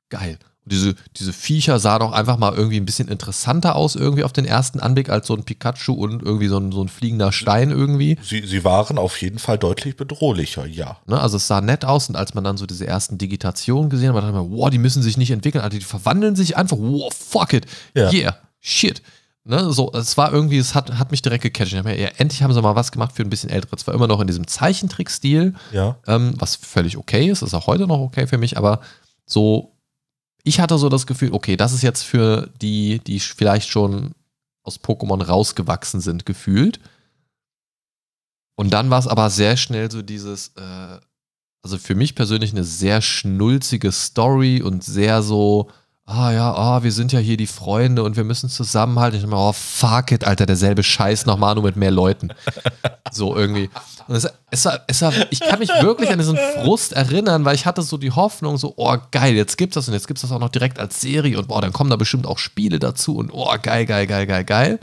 geil diese, diese Viecher sahen auch einfach mal irgendwie ein bisschen interessanter aus, irgendwie auf den ersten Anblick, als so ein Pikachu und irgendwie so ein, so ein fliegender Stein irgendwie. Sie, sie waren auf jeden Fall deutlich bedrohlicher, ja. Ne, also es sah nett aus und als man dann so diese ersten Digitationen gesehen hat, dachte man, wow, die müssen sich nicht entwickeln, Alter, also die verwandeln sich einfach, wow, fuck it, ja. yeah, shit. Ne, so, es war irgendwie, es hat, hat mich direkt gecatcht. Ich mir, ja, endlich haben sie mal was gemacht für ein bisschen ältere. Zwar immer noch in diesem Zeichentrick-Stil, ja. ähm, was völlig okay ist, ist auch heute noch okay für mich, aber so ich hatte so das Gefühl, okay, das ist jetzt für die, die vielleicht schon aus Pokémon rausgewachsen sind, gefühlt. Und dann war es aber sehr schnell so dieses, äh, also für mich persönlich eine sehr schnulzige Story und sehr so, ah ja, ah, wir sind ja hier die Freunde und wir müssen zusammenhalten. Ich dachte mir, oh fuck it, Alter, derselbe Scheiß nochmal nur mit mehr Leuten. So irgendwie. Und es, es, war, es war, ich kann mich wirklich an diesen Frust erinnern, weil ich hatte so die Hoffnung, so, oh geil, jetzt gibt's das und jetzt gibt's das auch noch direkt als Serie und boah, dann kommen da bestimmt auch Spiele dazu und oh geil, geil, geil, geil, geil.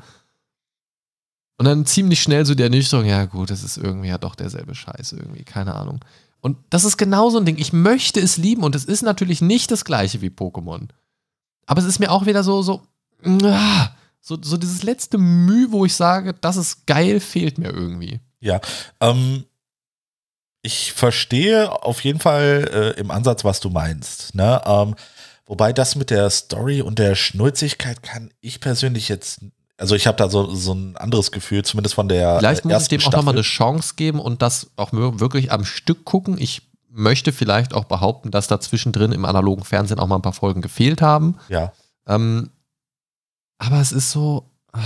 Und dann ziemlich schnell so die Ernüchterung, ja gut, das ist irgendwie ja doch derselbe Scheiß irgendwie, keine Ahnung. Und das ist genau so ein Ding. Ich möchte es lieben und es ist natürlich nicht das gleiche wie Pokémon aber es ist mir auch wieder so, so, so, so dieses letzte Mühe, wo ich sage, das ist geil, fehlt mir irgendwie. Ja, ähm, ich verstehe auf jeden Fall äh, im Ansatz, was du meinst. Ne? Ähm, wobei das mit der Story und der Schnulzigkeit kann ich persönlich jetzt also ich habe da so, so ein anderes Gefühl, zumindest von der. Vielleicht muss ich dem Staffel. auch nochmal eine Chance geben und das auch wirklich am Stück gucken. Ich möchte vielleicht auch behaupten, dass da zwischendrin im analogen Fernsehen auch mal ein paar Folgen gefehlt haben. Ja. Ähm, aber es ist so. Ah.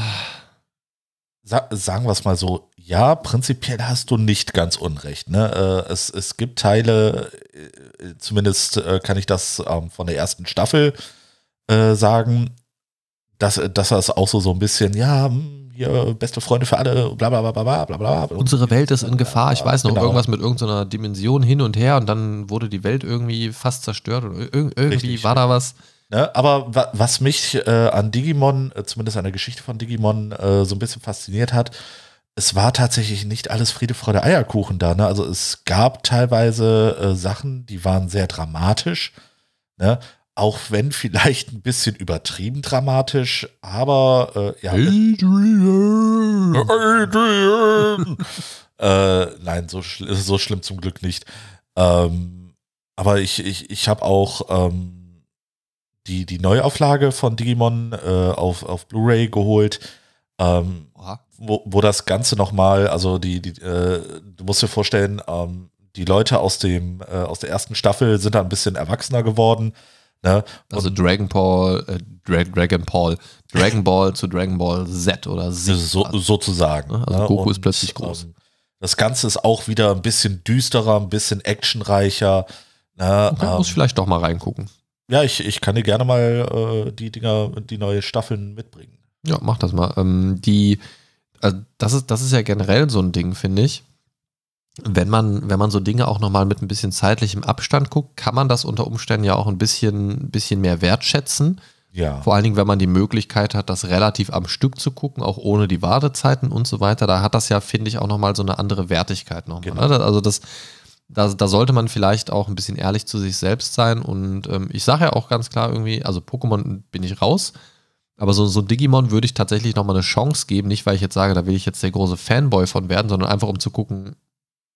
Sa sagen wir es mal so, ja, prinzipiell hast du nicht ganz Unrecht. Ne? Äh, es, es gibt Teile, äh, äh zumindest äh, kann ich das ähm, von der ersten Staffel äh, sagen, dass, dass das auch so, so ein bisschen, ja, mh, hm, hier beste Freunde für alle, bla bla bla bla bla bla. Unsere Welt ist in Gefahr, ich weiß noch, genau. irgendwas mit irgendeiner Dimension hin und her und dann wurde die Welt irgendwie fast zerstört und irgendwie Richtig. war da was. Ne, aber wa was mich äh, an Digimon, äh, zumindest an der Geschichte von Digimon, äh, so ein bisschen fasziniert hat, es war tatsächlich nicht alles Friede, Freude, Eierkuchen da. Ne? Also es gab teilweise äh, Sachen, die waren sehr dramatisch. Ne? auch wenn vielleicht ein bisschen übertrieben dramatisch, aber äh, ja. Adrian! Adrian! [LAUGHS] äh, nein, so, schl so schlimm zum Glück nicht. Ähm, aber ich, ich, ich habe auch ähm, die, die Neuauflage von Digimon äh, auf, auf Blu-ray geholt, ähm, wo, wo das Ganze nochmal, also die, die äh, du musst dir vorstellen, ähm, die Leute aus, dem, äh, aus der ersten Staffel sind da ein bisschen erwachsener geworden Ne? Also Dragon Ball, äh, Dra Dragon Ball, Dragon Ball zu Dragon Ball Z oder Z. So, also sozusagen. Ne? Also ne? Goku und, ist plötzlich groß. Ähm, das Ganze ist auch wieder ein bisschen düsterer, ein bisschen actionreicher. Ne? Okay, ähm, muss vielleicht doch mal reingucken. Ja, ich, ich kann dir gerne mal äh, die Dinger, die neue Staffeln mitbringen. Ja, mach das mal. Ähm, die, also das ist, das ist ja generell so ein Ding, finde ich wenn man, wenn man so Dinge auch nochmal mit ein bisschen zeitlichem Abstand guckt, kann man das unter Umständen ja auch ein bisschen, bisschen mehr wertschätzen. Ja. Vor allen Dingen, wenn man die Möglichkeit hat, das relativ am Stück zu gucken, auch ohne die Wartezeiten und so weiter. Da hat das ja, finde ich, auch nochmal so eine andere Wertigkeit nochmal. Genau. Ne? Also das, da, da sollte man vielleicht auch ein bisschen ehrlich zu sich selbst sein. Und ähm, ich sage ja auch ganz klar irgendwie, also Pokémon bin ich raus. Aber so, so Digimon würde ich tatsächlich nochmal eine Chance geben. Nicht, weil ich jetzt sage, da will ich jetzt der große Fanboy von werden, sondern einfach um zu gucken,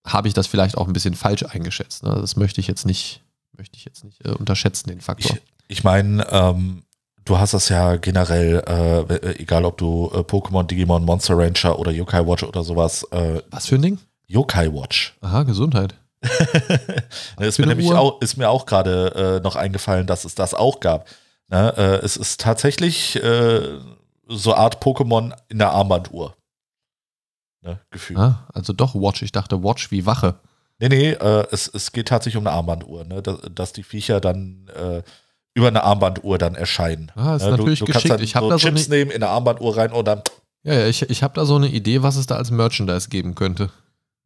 habe ich das vielleicht auch ein bisschen falsch eingeschätzt. Ne? Das möchte ich jetzt nicht, möchte ich jetzt nicht äh, unterschätzen, den Faktor. Ich, ich meine, ähm, du hast das ja generell, äh, äh, egal ob du äh, Pokémon, Digimon, Monster Rancher oder Yokai Watch oder sowas. Äh, Was für ein Ding? Yokai Watch. Aha, Gesundheit. [LAUGHS] Ne, ist, mir nämlich auch, ist mir auch gerade äh, noch eingefallen, dass es das auch gab. Ne? es ist tatsächlich so Art Pokémon in der Armbanduhr ne, gefühlt. Ah, also doch Watch. Ich dachte Watch wie Wache. Nee, nee, äh, es, es geht tatsächlich um eine Armbanduhr, ne? dass, dass die Viecher dann äh, über eine Armbanduhr dann erscheinen. Ah, ist ne? natürlich du, du geschickt. ich habe so da so eine... nehmen, in eine Armbanduhr rein und dann. Ja, ja ich, ich habe da so eine Idee, was es da als Merchandise geben könnte.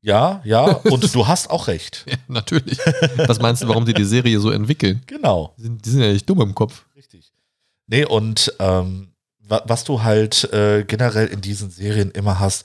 Ja, ja, [LAUGHS] und du hast auch recht. Ja, natürlich. Was meinst du, warum die die Serie so entwickeln? Genau. Die sind, die sind ja nicht dumm im Kopf. Richtig. Nee, und ähm, was du halt äh, generell in diesen Serien immer hast,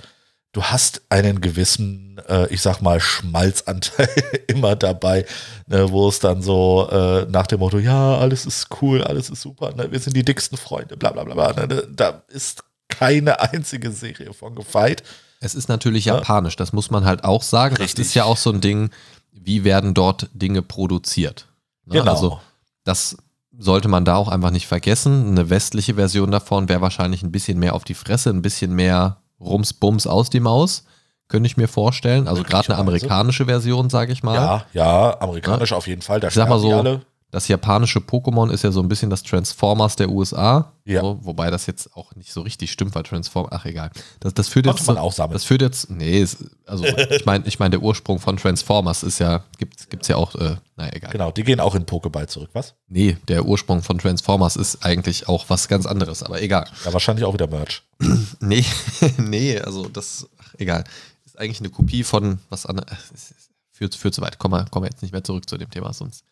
du hast einen gewissen, äh, ich sag mal, Schmalzanteil [LAUGHS] immer dabei, ne, wo es dann so äh, nach dem Motto, ja, alles ist cool, alles ist super, ne, wir sind die dicksten Freunde, bla bla bla bla. Ne, da ist keine einzige Serie von gefeit. Es ist natürlich ja. japanisch, das muss man halt auch sagen. Richtig. Das ist ja auch so ein Ding, wie werden dort Dinge produziert. Ne, genau. Also das sollte man da auch einfach nicht vergessen. Eine westliche Version davon wäre wahrscheinlich ein bisschen mehr auf die Fresse, ein bisschen mehr Rums, Bums aus die Maus, könnte ich mir vorstellen. Also gerade eine amerikanische Version, sage ich mal. Ja, ja, amerikanisch ja. auf jeden Fall. Da ich sag mal so, alle das japanische Pokémon ist ja so ein bisschen das Transformers der USA. Ja. So, wobei das jetzt auch nicht so richtig stimmt, weil Transformers, ach egal. Das, das führt Konnte jetzt. Man auch sammeln. Das führt jetzt. Nee, es, also ich meine, ich mein, der Ursprung von Transformers ist ja, gibt gibt's ja auch, äh, naja, egal. Genau, die gehen auch in Pokéball zurück, was? Nee, der Ursprung von Transformers ist eigentlich auch was ganz anderes, aber egal. Ja, wahrscheinlich auch wieder Merch. [CLEARS THROAT] nee, [LAUGHS] nee, also das, ach, egal. Ist eigentlich eine Kopie von was anderes. Äh, führt, führt zu weit. Kommen wir komm jetzt nicht mehr zurück zu dem Thema, sonst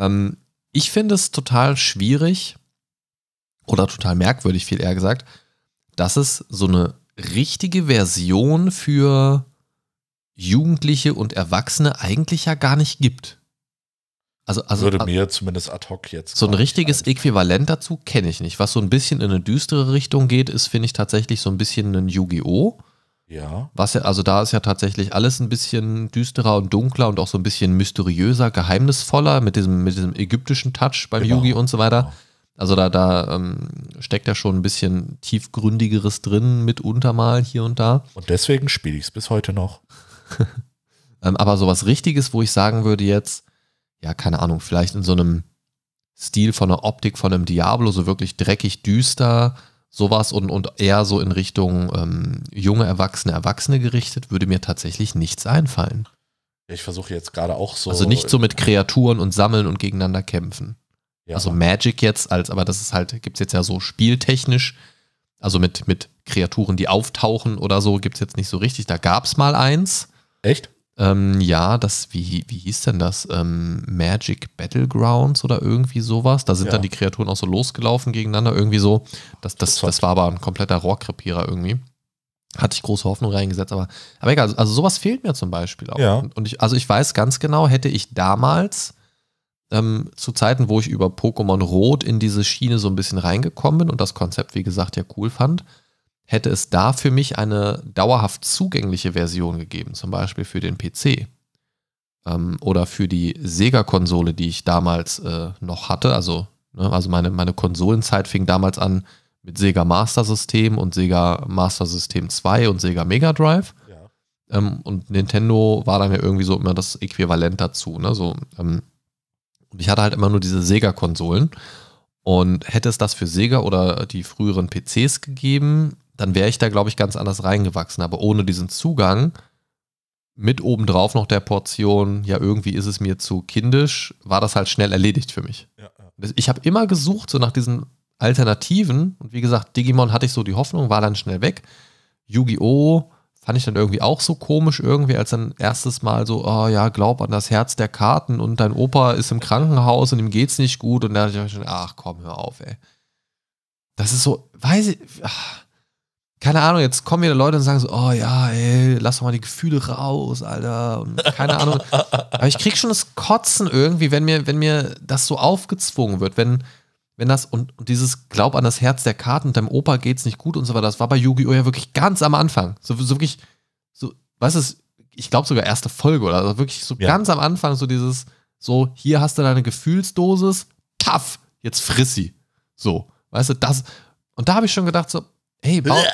ähm, ich finde es total schwierig oder total merkwürdig, viel eher gesagt, dass es so eine richtige Version für Jugendliche und Erwachsene eigentlich ja gar nicht gibt. Also, also würde mir zumindest ad hoc jetzt. So ein richtiges Äquivalent dazu kenne ich nicht. Was so ein bisschen in eine düstere Richtung geht, ist, finde ich tatsächlich so ein bisschen ein Yu-Gi-Oh! Ja. Was ja, also da ist ja tatsächlich alles ein bisschen düsterer und dunkler und auch so ein bisschen mysteriöser, geheimnisvoller mit diesem, mit diesem ägyptischen Touch beim genau. Yugi und so weiter. Genau. Also da, da ähm, steckt ja schon ein bisschen tiefgründigeres drin, mitunter mal hier und da. Und deswegen spiele ich es bis heute noch. [LAUGHS] ähm, aber so was Richtiges, wo ich sagen würde jetzt, ja, keine Ahnung, vielleicht in so einem Stil von der Optik von einem Diablo, so wirklich dreckig düster, sowas und, und eher so in Richtung ähm, junge Erwachsene, Erwachsene gerichtet, würde mir tatsächlich nichts einfallen. Ich versuche jetzt gerade auch so. Also nicht so mit Kreaturen und Sammeln und gegeneinander kämpfen. Ja. Also Magic jetzt als, aber das ist halt, gibt es jetzt ja so spieltechnisch, also mit, mit Kreaturen, die auftauchen oder so, gibt es jetzt nicht so richtig. Da gab es mal eins. Echt? Ähm, ja, das, wie, wie hieß denn das? Ähm, Magic Battlegrounds oder irgendwie sowas. Da sind ja. dann die Kreaturen auch so losgelaufen gegeneinander, irgendwie so. Das, das, das, war aber ein kompletter Rohrkrepierer irgendwie. Hatte ich große Hoffnung reingesetzt, aber, aber egal, also sowas fehlt mir zum Beispiel auch. Ja. Und ich, also ich weiß ganz genau, hätte ich damals ähm, zu Zeiten, wo ich über Pokémon Rot in diese Schiene so ein bisschen reingekommen bin und das Konzept, wie gesagt, ja cool fand, hätte es da für mich eine dauerhaft zugängliche Version gegeben, zum Beispiel für den PC ähm, oder für die Sega-Konsole, die ich damals äh, noch hatte, also, ne, also meine, meine Konsolenzeit fing damals an mit Sega Master System und Sega Master System 2 und Sega Mega Drive. Ja. Ähm, und Nintendo war dann ja irgendwie so immer das Äquivalent dazu. Ne? So, ähm, ich hatte halt immer nur diese Sega-Konsolen. Und hätte es das für Sega oder die früheren PCs gegeben, dann wäre ich da, glaube ich, ganz anders reingewachsen. Aber ohne diesen Zugang, mit obendrauf noch der Portion, ja, irgendwie ist es mir zu kindisch, war das halt schnell erledigt für mich. Ja, ja. Ich habe immer gesucht, so nach diesen Alternativen. Und wie gesagt, Digimon hatte ich so die Hoffnung, war dann schnell weg. Yu-Gi-Oh! fand ich dann irgendwie auch so komisch, irgendwie, als dann erstes Mal so, oh ja, glaub an das Herz der Karten und dein Opa ist im Krankenhaus und ihm geht's nicht gut. Und da dachte ich schon, ach komm, hör auf, ey. Das ist so, weiß ich. Ach keine Ahnung, jetzt kommen wieder Leute und sagen so, oh ja, ey, lass doch mal die Gefühle raus, Alter. Und keine Ahnung. [LAUGHS] Aber ich krieg schon das Kotzen irgendwie, wenn mir, wenn mir das so aufgezwungen wird, wenn, wenn das, und, und dieses Glaub an das Herz der Karten, deinem Opa geht's nicht gut und so weiter, das war bei Yu-Gi-Oh! ja wirklich ganz am Anfang. So, so wirklich, so, weißt du, ich glaube sogar erste Folge oder also wirklich so ja. ganz am Anfang, so dieses, so, hier hast du deine Gefühlsdosis, taff, jetzt friss sie. So, weißt du, das, und da habe ich schon gedacht, so, hey, baut,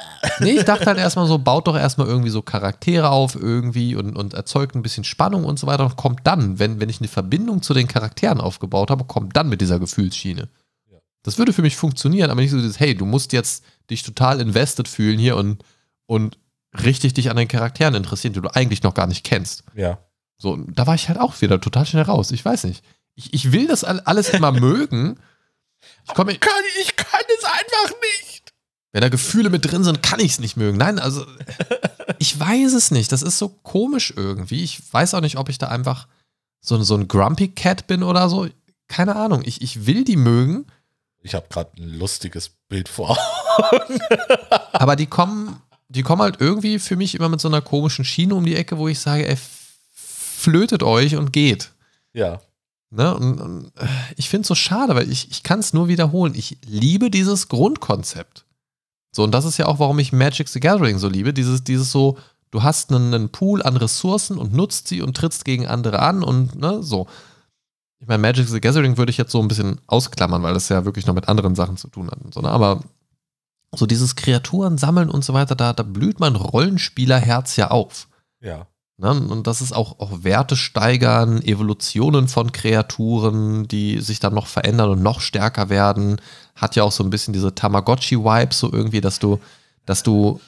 nee, ich dachte halt erstmal so, baut doch erstmal irgendwie so Charaktere auf irgendwie und, und erzeugt ein bisschen Spannung und so weiter und kommt dann, wenn, wenn ich eine Verbindung zu den Charakteren aufgebaut habe, kommt dann mit dieser Gefühlsschiene. Ja. Das würde für mich funktionieren, aber nicht so dieses, hey, du musst jetzt dich total invested fühlen hier und, und richtig dich an den Charakteren interessieren, die du eigentlich noch gar nicht kennst. Ja. So, da war ich halt auch wieder total schnell raus. Ich weiß nicht. Ich, ich will das alles immer [LAUGHS] mögen. Ich, komm, ich, kann, ich kann es einfach nicht. Wenn da Gefühle mit drin sind, kann ich es nicht mögen. Nein, also ich weiß es nicht. Das ist so komisch irgendwie. Ich weiß auch nicht, ob ich da einfach so, so ein Grumpy Cat bin oder so. Keine Ahnung. Ich, ich will die mögen. Ich habe gerade ein lustiges Bild vor Augen. [LAUGHS] Aber die kommen, die kommen halt irgendwie für mich immer mit so einer komischen Schiene um die Ecke, wo ich sage, ey, flötet euch und geht. Ja. Ne? Und, und äh, ich finde es so schade, weil ich, ich kann es nur wiederholen. Ich liebe dieses Grundkonzept. So, und das ist ja auch, warum ich Magic the Gathering so liebe. Dieses, dieses so, du hast einen, einen Pool an Ressourcen und nutzt sie und trittst gegen andere an und ne, so. Ich meine, Magic the Gathering würde ich jetzt so ein bisschen ausklammern, weil das ja wirklich noch mit anderen Sachen zu tun hat. so, ne? Aber so dieses Kreaturen sammeln und so weiter, da, da blüht mein Rollenspielerherz ja auf. Ja. Ne? Und das ist auch, auch Werte steigern, Evolutionen von Kreaturen, die sich dann noch verändern und noch stärker werden hat ja auch so ein bisschen diese Tamagotchi-Vibes, so irgendwie, dass du, dass du,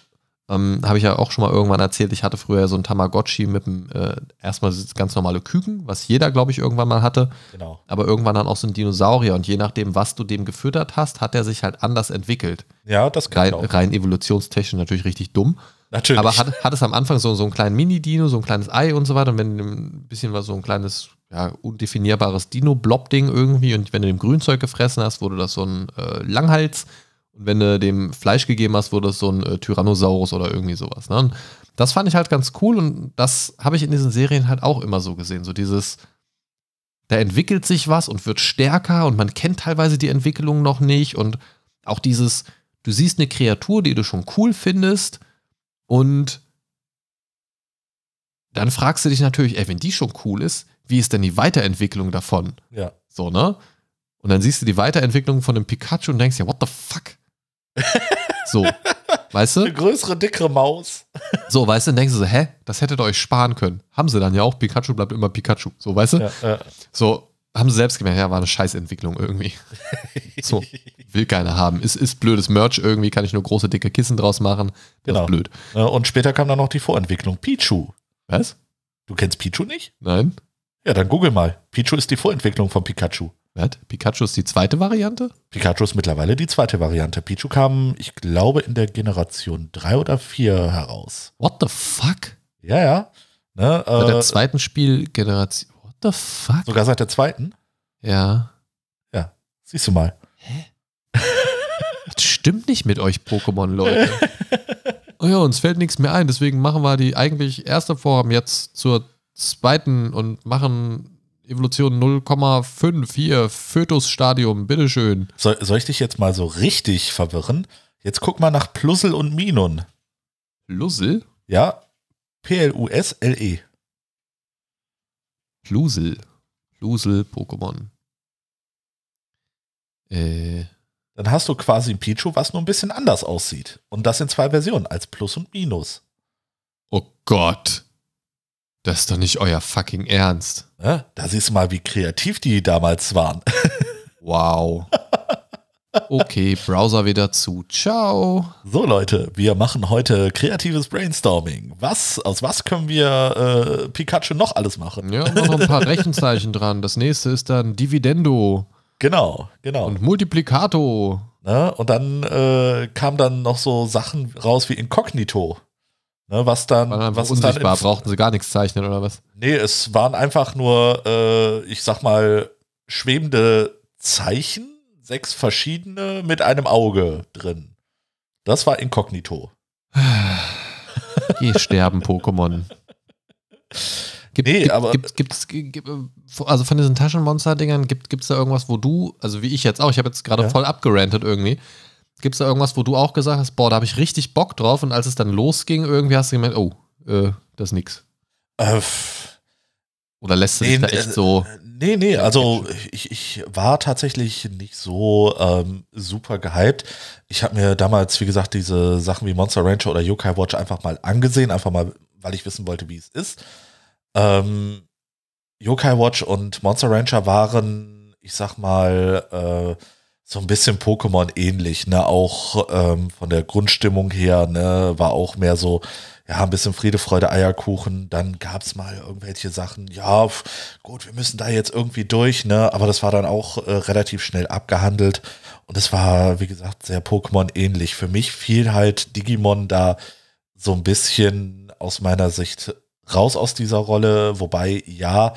ähm, habe ich ja auch schon mal irgendwann erzählt, ich hatte früher so ein Tamagotchi mit einem, äh, erstmal ganz normale Küken, was jeder, glaube ich, irgendwann mal hatte. Genau. Aber irgendwann dann auch so ein Dinosaurier und je nachdem, was du dem gefüttert hast, hat er sich halt anders entwickelt. Ja, das kann rein, auch. rein evolutionstechnisch natürlich richtig dumm. Natürlich. Aber hat, hat es am Anfang so, so einen kleinen Mini-Dino, so ein kleines Ei und so weiter. Und wenn ein bisschen was, so ein kleines ja, undefinierbares Dino-Blob-Ding irgendwie. Und wenn du dem Grünzeug gefressen hast, wurde das so ein äh, Langhals. Und wenn du dem Fleisch gegeben hast, wurde das so ein äh, Tyrannosaurus oder irgendwie sowas. Ne? das fand ich halt ganz cool und das habe ich in diesen Serien halt auch immer so gesehen. So dieses, da entwickelt sich was und wird stärker und man kennt teilweise die Entwicklung noch nicht. Und auch dieses, du siehst eine Kreatur, die du schon cool findest und dann fragst du dich natürlich, ey, wenn die schon cool ist, wie ist denn die Weiterentwicklung davon? Ja. So, ne? Und dann siehst du die Weiterentwicklung von einem Pikachu und denkst ja, what the fuck? [LAUGHS] so, weißt du? Eine größere, dickere Maus. [LAUGHS] so, weißt du, dann denkst du so, hä, das hättet ihr euch sparen können. Haben sie dann ja auch, Pikachu bleibt immer Pikachu. So, weißt du? Ja, ja. So, haben sie selbst gemerkt, ja, war eine Scheißentwicklung irgendwie. [LAUGHS] so, will keiner haben. Ist, ist blödes Merch irgendwie, kann ich nur große, dicke Kissen draus machen. Das genau. blöd. Und später kam dann noch die Vorentwicklung, Pichu. Was? Du kennst Pichu nicht? Nein. Ja, dann google mal. Pichu ist die Vorentwicklung von Pikachu. Was? Pikachu ist die zweite Variante? Pikachu ist mittlerweile die zweite Variante. Pichu kam, ich glaube, in der Generation 3 oder 4 heraus. What the fuck? Ja, ja. Ne, äh, Bei der zweiten Spielgeneration. What the fuck? Sogar seit der zweiten? Ja. Ja, siehst du mal. Hä? [LAUGHS] das stimmt nicht mit euch Pokémon-Leute. [LAUGHS] oh ja, uns fällt nichts mehr ein, deswegen machen wir die eigentlich erste Form jetzt zur zweiten und machen Evolution 0,54 Fötusstadium, bitteschön. So, soll ich dich jetzt mal so richtig verwirren? Jetzt guck mal nach Plussel und Minun. Plussel? Ja, P-L-U-S-L-E. Plusel. Plusel Pokémon. Äh. Dann hast du quasi ein Pichu, was nur ein bisschen anders aussieht. Und das in zwei Versionen, als Plus und Minus. Oh Gott. Das ist doch nicht euer fucking Ernst. Ja, da siehst du mal, wie kreativ die damals waren. [LAUGHS] wow. Okay, Browser wieder zu. Ciao. So Leute, wir machen heute kreatives Brainstorming. Was, aus was können wir äh, Pikachu noch alles machen? Ja, noch ein paar Rechenzeichen dran. Das nächste ist dann Dividendo. Genau, genau. Und Multiplicato. Ne? Und dann äh, kamen dann noch so Sachen raus wie Inkognito. Ne, was dann, waren was unsichtbar, dann brauchten sie gar nichts zeichnen oder was? Nee, es waren einfach nur, äh, ich sag mal, schwebende Zeichen, sechs verschiedene mit einem Auge drin. Das war inkognito. Geh sterben, Pokémon. Gibt, nee, gibt, aber. Gibt, gibt's, gibt, äh, äh, also von diesen Taschenmonster-Dingern gibt es da irgendwas, wo du, also wie ich jetzt auch, ich habe jetzt gerade ja. voll abgerantet irgendwie, Gibt es da irgendwas, wo du auch gesagt hast, boah, da habe ich richtig Bock drauf und als es dann losging, irgendwie hast du gemeint, oh, äh, das ist nix. Äh, Oder lässt du nee, dich da äh, echt so. Nee, nee, äh, also ich, ich war tatsächlich nicht so ähm, super gehypt. Ich habe mir damals, wie gesagt, diese Sachen wie Monster Rancher oder Yokai Watch einfach mal angesehen, einfach mal, weil ich wissen wollte, wie es ist. Ähm, Yokai Watch und Monster Rancher waren, ich sag mal, äh, so ein bisschen Pokémon ähnlich, ne? Auch ähm, von der Grundstimmung her, ne, war auch mehr so, ja, ein bisschen Friede, Freude, Eierkuchen. Dann gab es mal irgendwelche Sachen, ja, gut, wir müssen da jetzt irgendwie durch, ne? Aber das war dann auch äh, relativ schnell abgehandelt. Und es war, wie gesagt, sehr Pokémon ähnlich. Für mich fiel halt Digimon da so ein bisschen aus meiner Sicht raus aus dieser Rolle, wobei ja,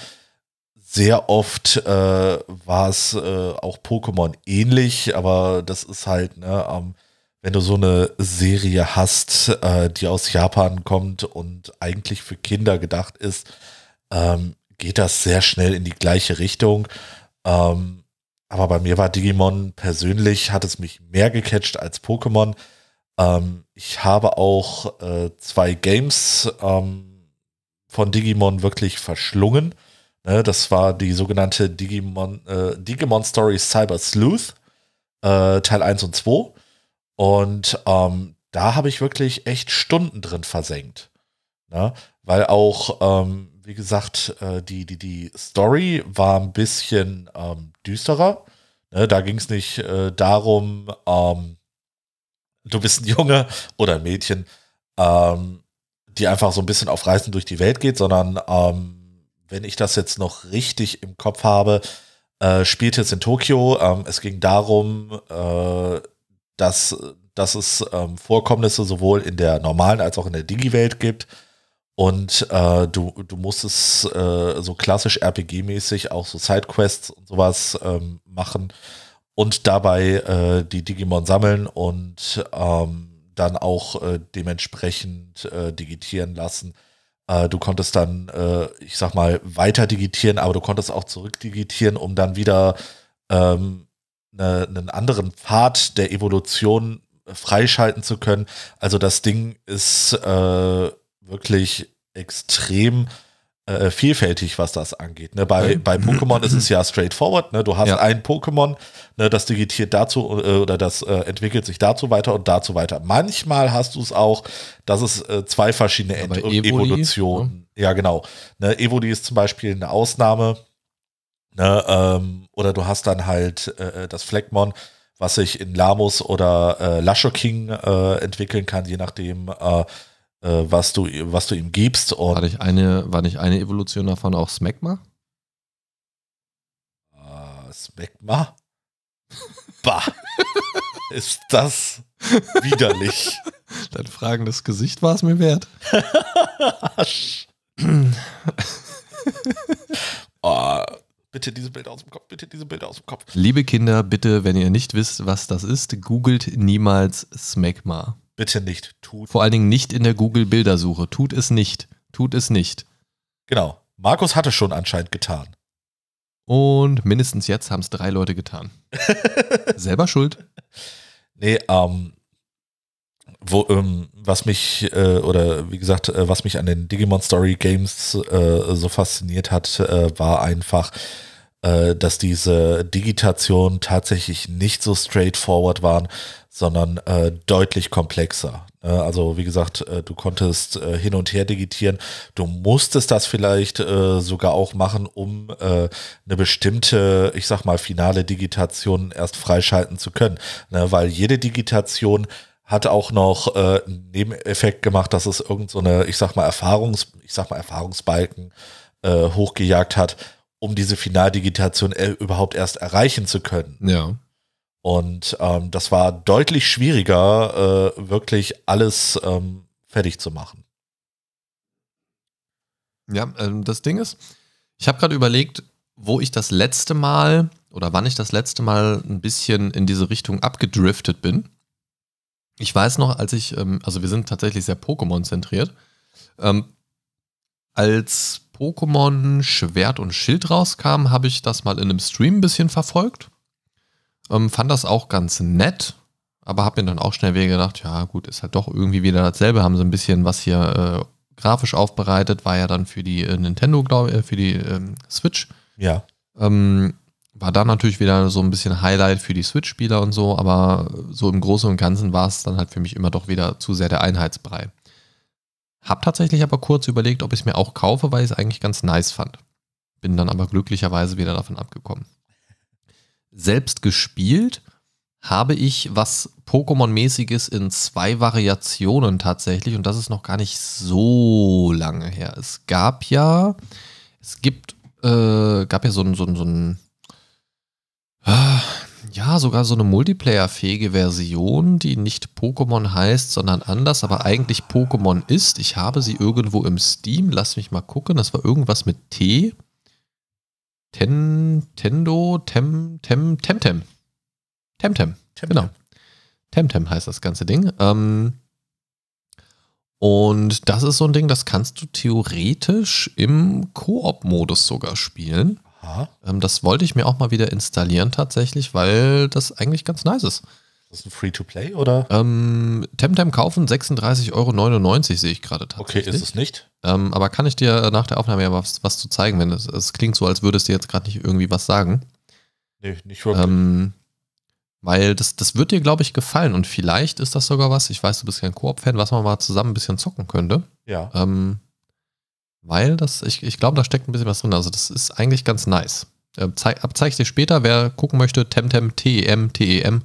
sehr oft äh, war es äh, auch Pokémon ähnlich, aber das ist halt, ne, ähm, wenn du so eine Serie hast, äh, die aus Japan kommt und eigentlich für Kinder gedacht ist, ähm, geht das sehr schnell in die gleiche Richtung. Ähm, aber bei mir war Digimon persönlich, hat es mich mehr gecatcht als Pokémon. Ähm, ich habe auch äh, zwei Games ähm, von Digimon wirklich verschlungen Ne, das war die sogenannte Digimon, äh, Digimon Stories Cyber Sleuth, äh, Teil 1 und 2. Und ähm, da habe ich wirklich echt Stunden drin versenkt. Ne? Weil auch, ähm, wie gesagt, äh, die, die, die Story war ein bisschen ähm, düsterer. Ne? Da ging es nicht äh, darum, ähm, du bist ein Junge oder ein Mädchen, ähm, die einfach so ein bisschen auf Reisen durch die Welt geht, sondern ähm, wenn ich das jetzt noch richtig im Kopf habe, äh, spielt jetzt in Tokio. Ähm, es ging darum, äh, dass, dass es ähm, Vorkommnisse sowohl in der normalen als auch in der Digi-Welt gibt. Und äh, du, du musst es äh, so klassisch RPG-mäßig auch so Sidequests und sowas ähm, machen und dabei äh, die Digimon sammeln und ähm, dann auch äh, dementsprechend digitieren lassen. Äh, du konntest dann, äh, ich sag mal, weiter digitieren, aber du konntest auch zurück digitieren, um dann wieder ähm, ne, einen anderen Pfad der Evolution freischalten zu können. Also das Ding ist äh, wirklich extrem äh, vielfältig, was das angeht. Ne? Bei, mhm. bei Pokémon ist es ja straightforward. Ne? Du hast ja. ein Pokémon, ne? das digitiert dazu äh, oder das äh, entwickelt sich dazu weiter und dazu weiter. Manchmal hast du es auch, dass es äh, zwei verschiedene Ent Evoli, Evolutionen. Ja. Ne? ja, genau. Ne? Evoli ist zum Beispiel eine Ausnahme. Ne? Ähm, oder du hast dann halt äh, das Fleckmon, was sich in Lamus oder äh, Lashoking entwickeln kann, je nachdem äh, was, du, was du ihm gibst. Und war, nicht eine, war nicht eine Evolution davon auch Smegma? Uh, Smegma? [LAUGHS] Bah! ist das widerlich. [LAUGHS] Dein fragendes Gesicht war es mir wert. oh, [LAUGHS] bitte diese Bilder aus dem Kopf, bitte diese Bilder aus dem Kopf. Liebe Kinder, bitte, wenn ihr nicht wisst, was das ist, googelt niemals Smegma. Bitte nicht. Tut. Vor allen Dingen nicht in der Google-Bildersuche. Tut es nicht. Tut es nicht. Genau. Markus hatte schon anscheinend getan. Und mindestens jetzt haben es drei Leute getan. [LAUGHS] Selber schuld. Nee, ähm, wo, ähm, was mich, äh, oder wie gesagt, äh, was mich an den Digimon Story Games äh, so fasziniert hat, äh, war einfach, äh, dass diese Digitationen tatsächlich nicht so straightforward waren, sondern äh, deutlich komplexer. Äh, also wie gesagt, äh, du konntest äh, hin und her digitieren. Du musstest das vielleicht äh, sogar auch machen, um eine bestimmte, ich sag mal, finale Digitation erst freischalten zu können. Ne? Weil jede Digitation hat auch noch einen Nebeneffekt gemacht, dass es irgendeine, so ich sag mal, Erfahrungs, ich sag mal, Erfahrungsbalken hochgejagt hat um diese Finaldigitation äh, überhaupt erst erreichen zu können. Ja. Und ähm, das war deutlich schwieriger, äh, wirklich alles ähm, fertig zu machen. Ja, ähm, das Ding ist, ich habe gerade überlegt, wo ich das letzte Mal oder wann ich das letzte Mal ein bisschen in diese Richtung abgedriftet bin. Ich weiß noch, als ich, ähm, also wir sind tatsächlich sehr Pokémon-zentriert, ähm, als Pokémon Schwert und Schild rauskam, habe ich das mal in einem Stream ein bisschen verfolgt. Ähm, fand das auch ganz nett, aber habe mir dann auch schnell wieder gedacht, ja gut, ist halt doch irgendwie wieder dasselbe, haben sie ein bisschen was hier äh, grafisch aufbereitet, war ja dann für die äh, Nintendo, glaube ich, äh, für die ähm, Switch. Ja. Ähm, war dann natürlich wieder so ein bisschen Highlight für die Switch-Spieler und so, aber so im Großen und Ganzen war es dann halt für mich immer doch wieder zu sehr der Einheitsbrei. Hab tatsächlich aber kurz überlegt, ob ich es mir auch kaufe, weil ich es eigentlich ganz nice fand. Bin dann aber glücklicherweise wieder davon abgekommen. Selbst gespielt habe ich was Pokémon-mäßiges in zwei Variationen tatsächlich und das ist noch gar nicht so lange her. Es gab ja, es gibt, äh, gab ja so ein, so ein, so ein ah, ja, sogar so eine multiplayer-fähige Version, die nicht Pokémon heißt, sondern anders, aber eigentlich Pokémon ist. Ich habe sie irgendwo im Steam, lass mich mal gucken. Das war irgendwas mit T. Ten, Tendo, Tem, Tem, Temtem. Temtem, Temtem. genau. Temtem heißt das ganze Ding. Ähm, und das ist so ein Ding, das kannst du theoretisch im Koop-Modus sogar spielen. Ähm, das wollte ich mir auch mal wieder installieren tatsächlich, weil das eigentlich ganz nice ist. Das ist ein Free-to-Play oder? Ähm, Temtem kaufen 36,99 Euro sehe ich gerade tatsächlich. Okay, ist es nicht. Ähm, aber kann ich dir nach der Aufnahme ja was, was zu zeigen, wenn es, es klingt so, als würdest du jetzt gerade nicht irgendwie was sagen. Nee, nicht wirklich. Ähm, weil das, das wird dir, glaube ich, gefallen und vielleicht ist das sogar was, ich weiß, du bist kein Koop-Fan, was man mal zusammen ein bisschen zocken könnte. Ja. Ähm, weil das, ich, ich glaube, da steckt ein bisschen was drin. Also das ist eigentlich ganz nice. Äh, ich dir später, wer gucken möchte, Temtem, TEM, TEM.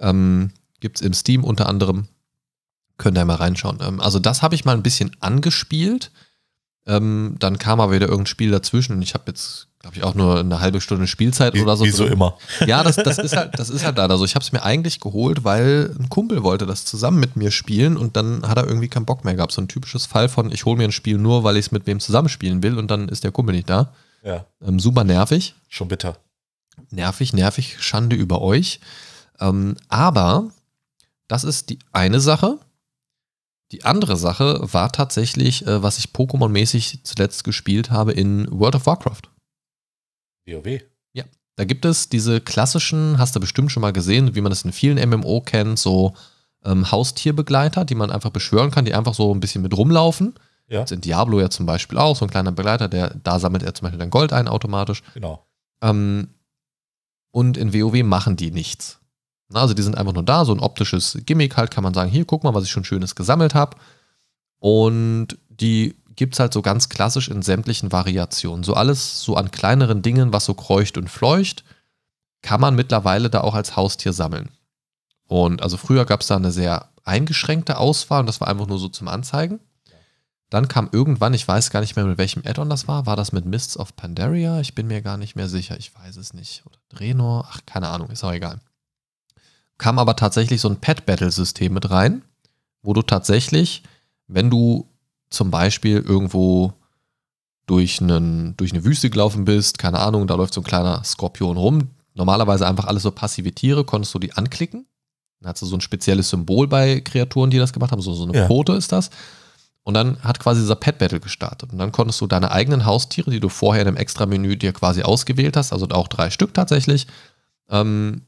Ähm, Gibt es im Steam unter anderem. Könnt ihr mal reinschauen. Ähm, also das habe ich mal ein bisschen angespielt. Ähm, dann kam aber wieder irgendein Spiel dazwischen. Ich habe jetzt, glaube ich, auch nur eine halbe Stunde Spielzeit wie, oder so. Wie so immer? [LAUGHS] Ja, das, das, ist halt, das ist halt leider so. Ich habe es mir eigentlich geholt, weil ein Kumpel wollte das zusammen mit mir spielen und dann hat er irgendwie keinen Bock mehr gehabt. So ein typisches Fall von, ich hole mir ein Spiel nur, weil ich es mit wem zusammenspielen will und dann ist der Kumpel nicht da. Ja. Ähm, super nervig. Schon bitter. Nervig, nervig, Schande über euch. Ähm, aber das ist die eine Sache. Die andere Sache war tatsächlich, äh, was ich Pokémon-mäßig zuletzt gespielt habe in World of Warcraft. WoW. Ja. Da gibt es diese klassischen, hast du bestimmt schon mal gesehen, wie man das in vielen MMO kennt, so ähm, Haustierbegleiter, die man einfach beschwören kann, die einfach so ein bisschen mit rumlaufen. Ja. Das ist in Diablo ja zum Beispiel auch, so ein kleiner Begleiter, der da sammelt er zum Beispiel dann Gold ein automatisch. Genau. Ähm, und in WoW machen die nichts. Also die sind einfach nur da, so ein optisches Gimmick halt, kann man sagen, hier, guck mal, was ich schon Schönes gesammelt habe. Und die gibt es halt so ganz klassisch in sämtlichen Variationen. So alles so an kleineren Dingen, was so kreucht und fleucht, kann man mittlerweile da auch als Haustier sammeln. Und also früher gab es da eine sehr eingeschränkte Auswahl und das war einfach nur so zum Anzeigen. Dann kam irgendwann, ich weiß gar nicht mehr, mit welchem Add-on das war. War das mit Mists of Pandaria? Ich bin mir gar nicht mehr sicher. Ich weiß es nicht. Oder Drenor? Ach, keine Ahnung, ist auch egal kam aber tatsächlich so ein Pet-Battle-System mit rein, wo du tatsächlich, wenn du zum Beispiel irgendwo durch, einen, durch eine Wüste gelaufen bist, keine Ahnung, da läuft so ein kleiner Skorpion rum, normalerweise einfach alles so passive Tiere, konntest du die anklicken. Dann hat so ein spezielles Symbol bei Kreaturen, die das gemacht haben, so, so eine ja. Pfote ist das. Und dann hat quasi dieser Pet Battle gestartet. Und dann konntest du deine eigenen Haustiere, die du vorher in einem extra Menü dir quasi ausgewählt hast, also auch drei Stück tatsächlich, ähm,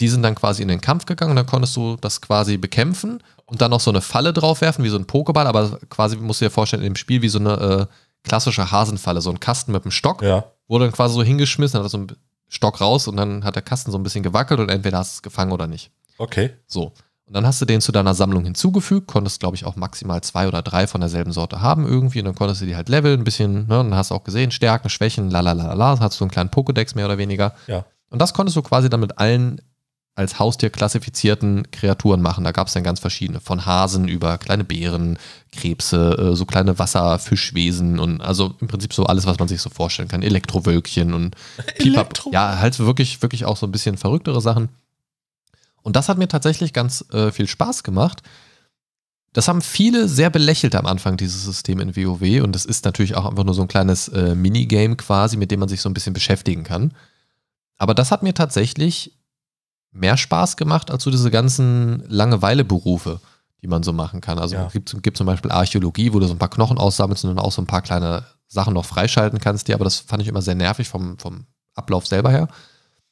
die sind dann quasi in den Kampf gegangen und dann konntest du das quasi bekämpfen und dann noch so eine Falle draufwerfen, wie so ein Pokéball, aber quasi musst du dir vorstellen, in dem Spiel wie so eine äh, klassische Hasenfalle, so ein Kasten mit einem Stock, ja. wurde dann quasi so hingeschmissen, hat so einen Stock raus und dann hat der Kasten so ein bisschen gewackelt und entweder hast du es gefangen oder nicht. Okay. So. Und dann hast du den zu deiner Sammlung hinzugefügt, konntest, glaube ich, auch maximal zwei oder drei von derselben Sorte haben irgendwie. Und dann konntest du die halt leveln, ein bisschen, ne? Und dann hast du auch gesehen, Stärken, Schwächen, la la la la. Hast du so einen kleinen Pokédex mehr oder weniger. Ja. Und das konntest du quasi dann mit allen als Haustier klassifizierten Kreaturen machen. Da gab es dann ganz verschiedene, von Hasen über kleine Bären, Krebse, äh, so kleine Wasserfischwesen und also im Prinzip so alles, was man sich so vorstellen kann. Elektrowölkchen und [LAUGHS] Elektro Ja, halt wirklich, wirklich auch so ein bisschen verrücktere Sachen. Und das hat mir tatsächlich ganz äh, viel Spaß gemacht. Das haben viele sehr belächelt am Anfang, dieses System in WoW. Und das ist natürlich auch einfach nur so ein kleines äh, Minigame quasi, mit dem man sich so ein bisschen beschäftigen kann. Aber das hat mir tatsächlich mehr Spaß gemacht als so diese ganzen Langeweile-Berufe, die man so machen kann. Also ja. es gibt, gibt zum Beispiel Archäologie, wo du so ein paar Knochen aussammelst und dann auch so ein paar kleine Sachen noch freischalten kannst, die aber das fand ich immer sehr nervig vom, vom Ablauf selber her.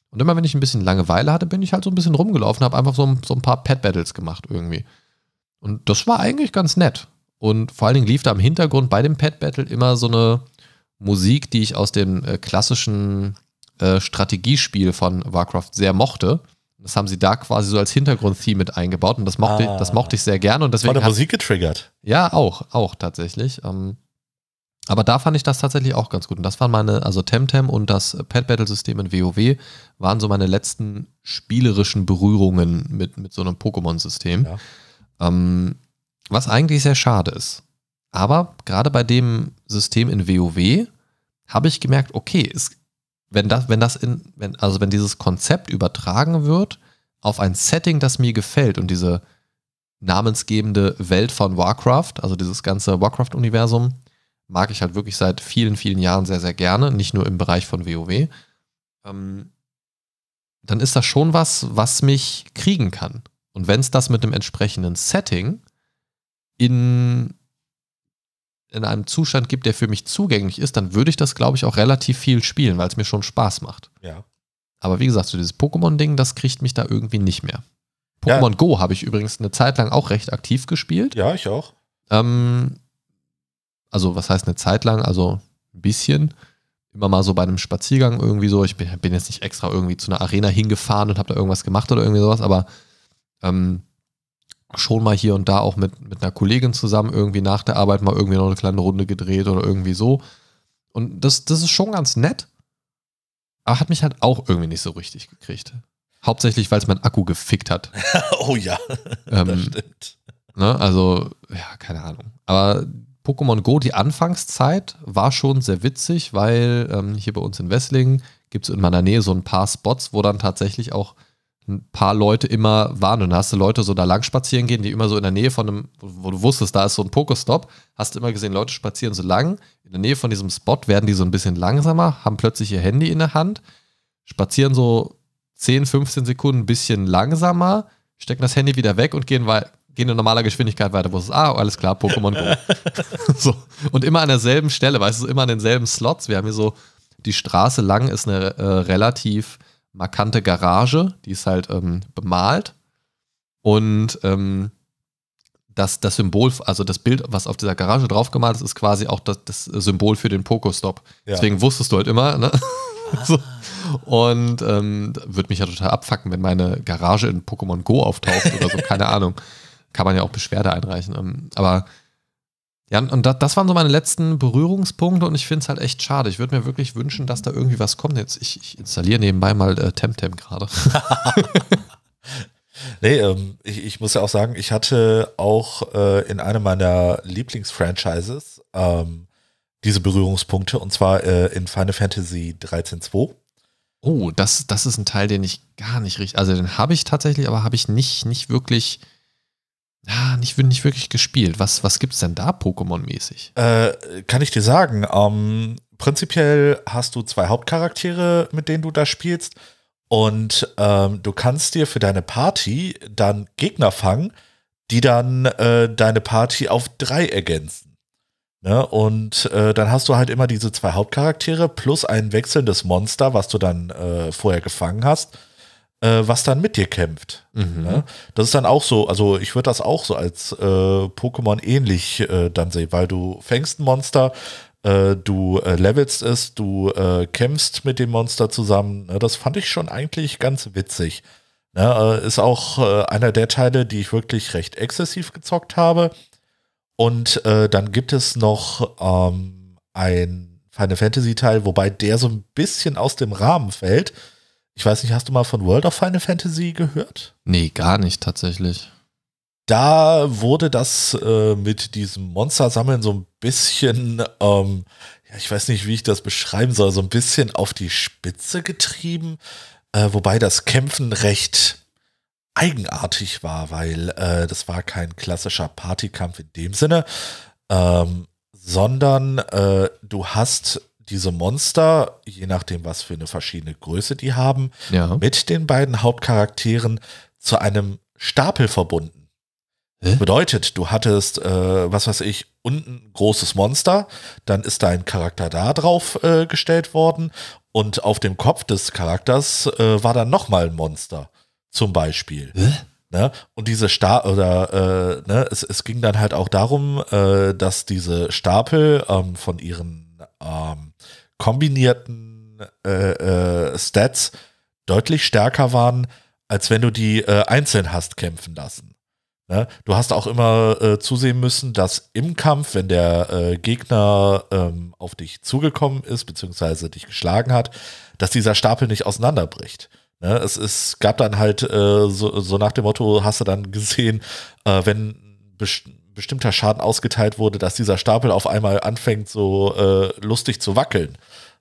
Und immer wenn ich ein bisschen Langeweile hatte, bin ich halt so ein bisschen rumgelaufen, habe einfach so, so ein paar Pet-Battles gemacht irgendwie. Und das war eigentlich ganz nett. Und vor allen Dingen lief da im Hintergrund bei dem Pet-Battle immer so eine Musik, die ich aus dem äh, klassischen äh, Strategiespiel von Warcraft sehr mochte. Das haben sie da quasi so als Hintergrundtheme mit eingebaut und das mochte, ah. das mochte ich sehr gerne. Und deswegen Von der Musik getriggert. Ja, auch, auch tatsächlich. Ähm, aber da fand ich das tatsächlich auch ganz gut. Und das waren meine, also Temtem und das Pet Battle System in WoW waren so meine letzten spielerischen Berührungen mit, mit so einem Pokémon-System. Ja. Ähm, was eigentlich sehr schade ist. Aber gerade bei dem System in WoW habe ich gemerkt, okay, es wenn das, wenn das in, wenn, also wenn dieses Konzept übertragen wird auf ein Setting, das mir gefällt und diese namensgebende Welt von Warcraft, also dieses ganze Warcraft-Universum, mag ich halt wirklich seit vielen, vielen Jahren sehr, sehr gerne, nicht nur im Bereich von WoW, ähm, dann ist das schon was, was mich kriegen kann. Und wenn es das mit dem entsprechenden Setting in in einem Zustand gibt, der für mich zugänglich ist, dann würde ich das, glaube ich, auch relativ viel spielen, weil es mir schon Spaß macht. Ja. Aber wie gesagt, so dieses Pokémon-Ding, das kriegt mich da irgendwie nicht mehr. Pokémon ja. Go habe ich übrigens eine Zeit lang auch recht aktiv gespielt. Ja, ich auch. Ähm, also, was heißt eine Zeit lang? Also ein bisschen. Immer mal so bei einem Spaziergang irgendwie so. Ich bin, bin jetzt nicht extra irgendwie zu einer Arena hingefahren und habe da irgendwas gemacht oder irgendwie sowas, aber ähm, schon mal hier und da auch mit, mit einer Kollegin zusammen irgendwie nach der Arbeit mal irgendwie noch eine kleine Runde gedreht oder irgendwie so. Und das, das ist schon ganz nett, aber hat mich halt auch irgendwie nicht so richtig gekriegt. Hauptsächlich, weil es mein Akku gefickt hat. [LAUGHS] oh ja, [LAUGHS] ähm, das stimmt. Ne, also, ja, keine Ahnung. Aber Pokémon Go, die Anfangszeit war schon sehr witzig, weil ähm, hier bei uns in Wesslingen gibt es in meiner Nähe so ein paar Spots, wo dann tatsächlich auch ein paar Leute immer waren. Und dann hast du Leute so da lang spazieren gehen, die immer so in der Nähe von einem, wo du wusstest, da ist so ein Pokestop, hast du immer gesehen, Leute spazieren so lang. In der Nähe von diesem Spot werden die so ein bisschen langsamer, haben plötzlich ihr Handy in der Hand, spazieren so 10, 15 Sekunden ein bisschen langsamer, stecken das Handy wieder weg und gehen, gehen in normaler Geschwindigkeit weiter, wo es ist, ah, alles klar, Pokémon Go. [LAUGHS] so. Und immer an derselben Stelle, weißt du, immer an denselben Slots. Wir haben hier so, die Straße lang ist eine äh, relativ markante Garage, die ist halt ähm, bemalt. Und ähm, das, das Symbol, also das Bild, was auf dieser Garage draufgemalt ist, ist quasi auch das, das Symbol für den Pokestop. Ja. Deswegen wusstest du halt immer, ne? Ah. [LAUGHS] so. Und ähm, würde mich ja total abfacken, wenn meine Garage in Pokémon Go auftaucht oder so, keine Ahnung. Kann man ja auch Beschwerde einreichen. Ähm, aber ja, und das, das waren so meine letzten Berührungspunkte und ich finde es halt echt schade. Ich würde mir wirklich wünschen, dass da irgendwie was kommt. Jetzt, ich, ich installiere nebenbei mal äh, Temtem gerade. [LAUGHS] nee, ähm, ich, ich, muss ja auch sagen, ich hatte auch äh, in einem meiner Lieblingsfranchises ähm, diese Berührungspunkte und zwar äh, in Final Fantasy 13.2. Oh, das, das ist ein Teil, den ich gar nicht richtig. Also den habe ich tatsächlich, aber habe ich nicht, nicht wirklich ja, nicht, nicht wirklich gespielt. Was, was gibt es denn da Pokémon-mäßig? Äh, kann ich dir sagen. Ähm, prinzipiell hast du zwei Hauptcharaktere, mit denen du da spielst. Und ähm, du kannst dir für deine Party dann Gegner fangen, die dann äh, deine Party auf drei ergänzen. Ne? Und äh, dann hast du halt immer diese zwei Hauptcharaktere plus ein wechselndes Monster, was du dann äh, vorher gefangen hast äh, was dann mit dir kämpft. Mhm. Ne? Das ist dann auch so, also ich würde das auch so als äh, Pokémon ähnlich äh, dann sehen, weil du fängst ein Monster, äh, du äh, levelst es, du äh, kämpfst mit dem Monster zusammen. Ne? Das fand ich schon eigentlich ganz witzig. Ne? ist auch einer der Teile, die ich wirklich recht exzessiv gezockt habe. Und dann gibt es noch ähm, ein Final Fantasy Teil, wobei der so ein bisschen aus dem Rahmen fällt ich weiß nicht, hast du mal von World of Final Fantasy gehört? Nee, gar nicht tatsächlich. Da wurde das äh, mit diesem Monster-Sammeln so ein bisschen, ähm, ja, ich weiß nicht, wie ich das beschreiben soll, so ein bisschen auf die Spitze getrieben, äh, wobei das Kämpfen recht eigenartig war, weil äh, das war kein klassischer Partykampf in dem Sinne, ähm, sondern äh, du hast diese Monster, je nachdem, was für eine verschiedene Größe die haben, ja. mit den beiden Hauptcharakteren zu einem Stapel verbunden. Hä? Bedeutet, du hattest, äh, was weiß ich, unten großes Monster, dann ist dein Charakter da drauf äh, gestellt worden und auf dem Kopf des Charakters äh, war dann nochmal ein Monster, zum Beispiel. Hä? Ne? Und diese Stapel, oder äh, ne? es, es, ging dann halt auch darum, äh, dass diese Stapel ähm, von ihren kombinierten äh, äh, Stats deutlich stärker waren, als wenn du die äh, einzeln hast kämpfen lassen. Ne? Du hast auch immer äh, zusehen müssen, dass im Kampf, wenn der äh, Gegner ähm, auf dich zugekommen ist, beziehungsweise dich geschlagen hat, dass dieser Stapel nicht auseinanderbricht. Ne? Es, es gab dann halt äh, so, so, nach dem Motto, hast du dann gesehen, wenn bestimmt bestimmter Schaden ausgeteilt wurde, dass dieser Stapel auf einmal anfängt, so äh, lustig zu wackeln.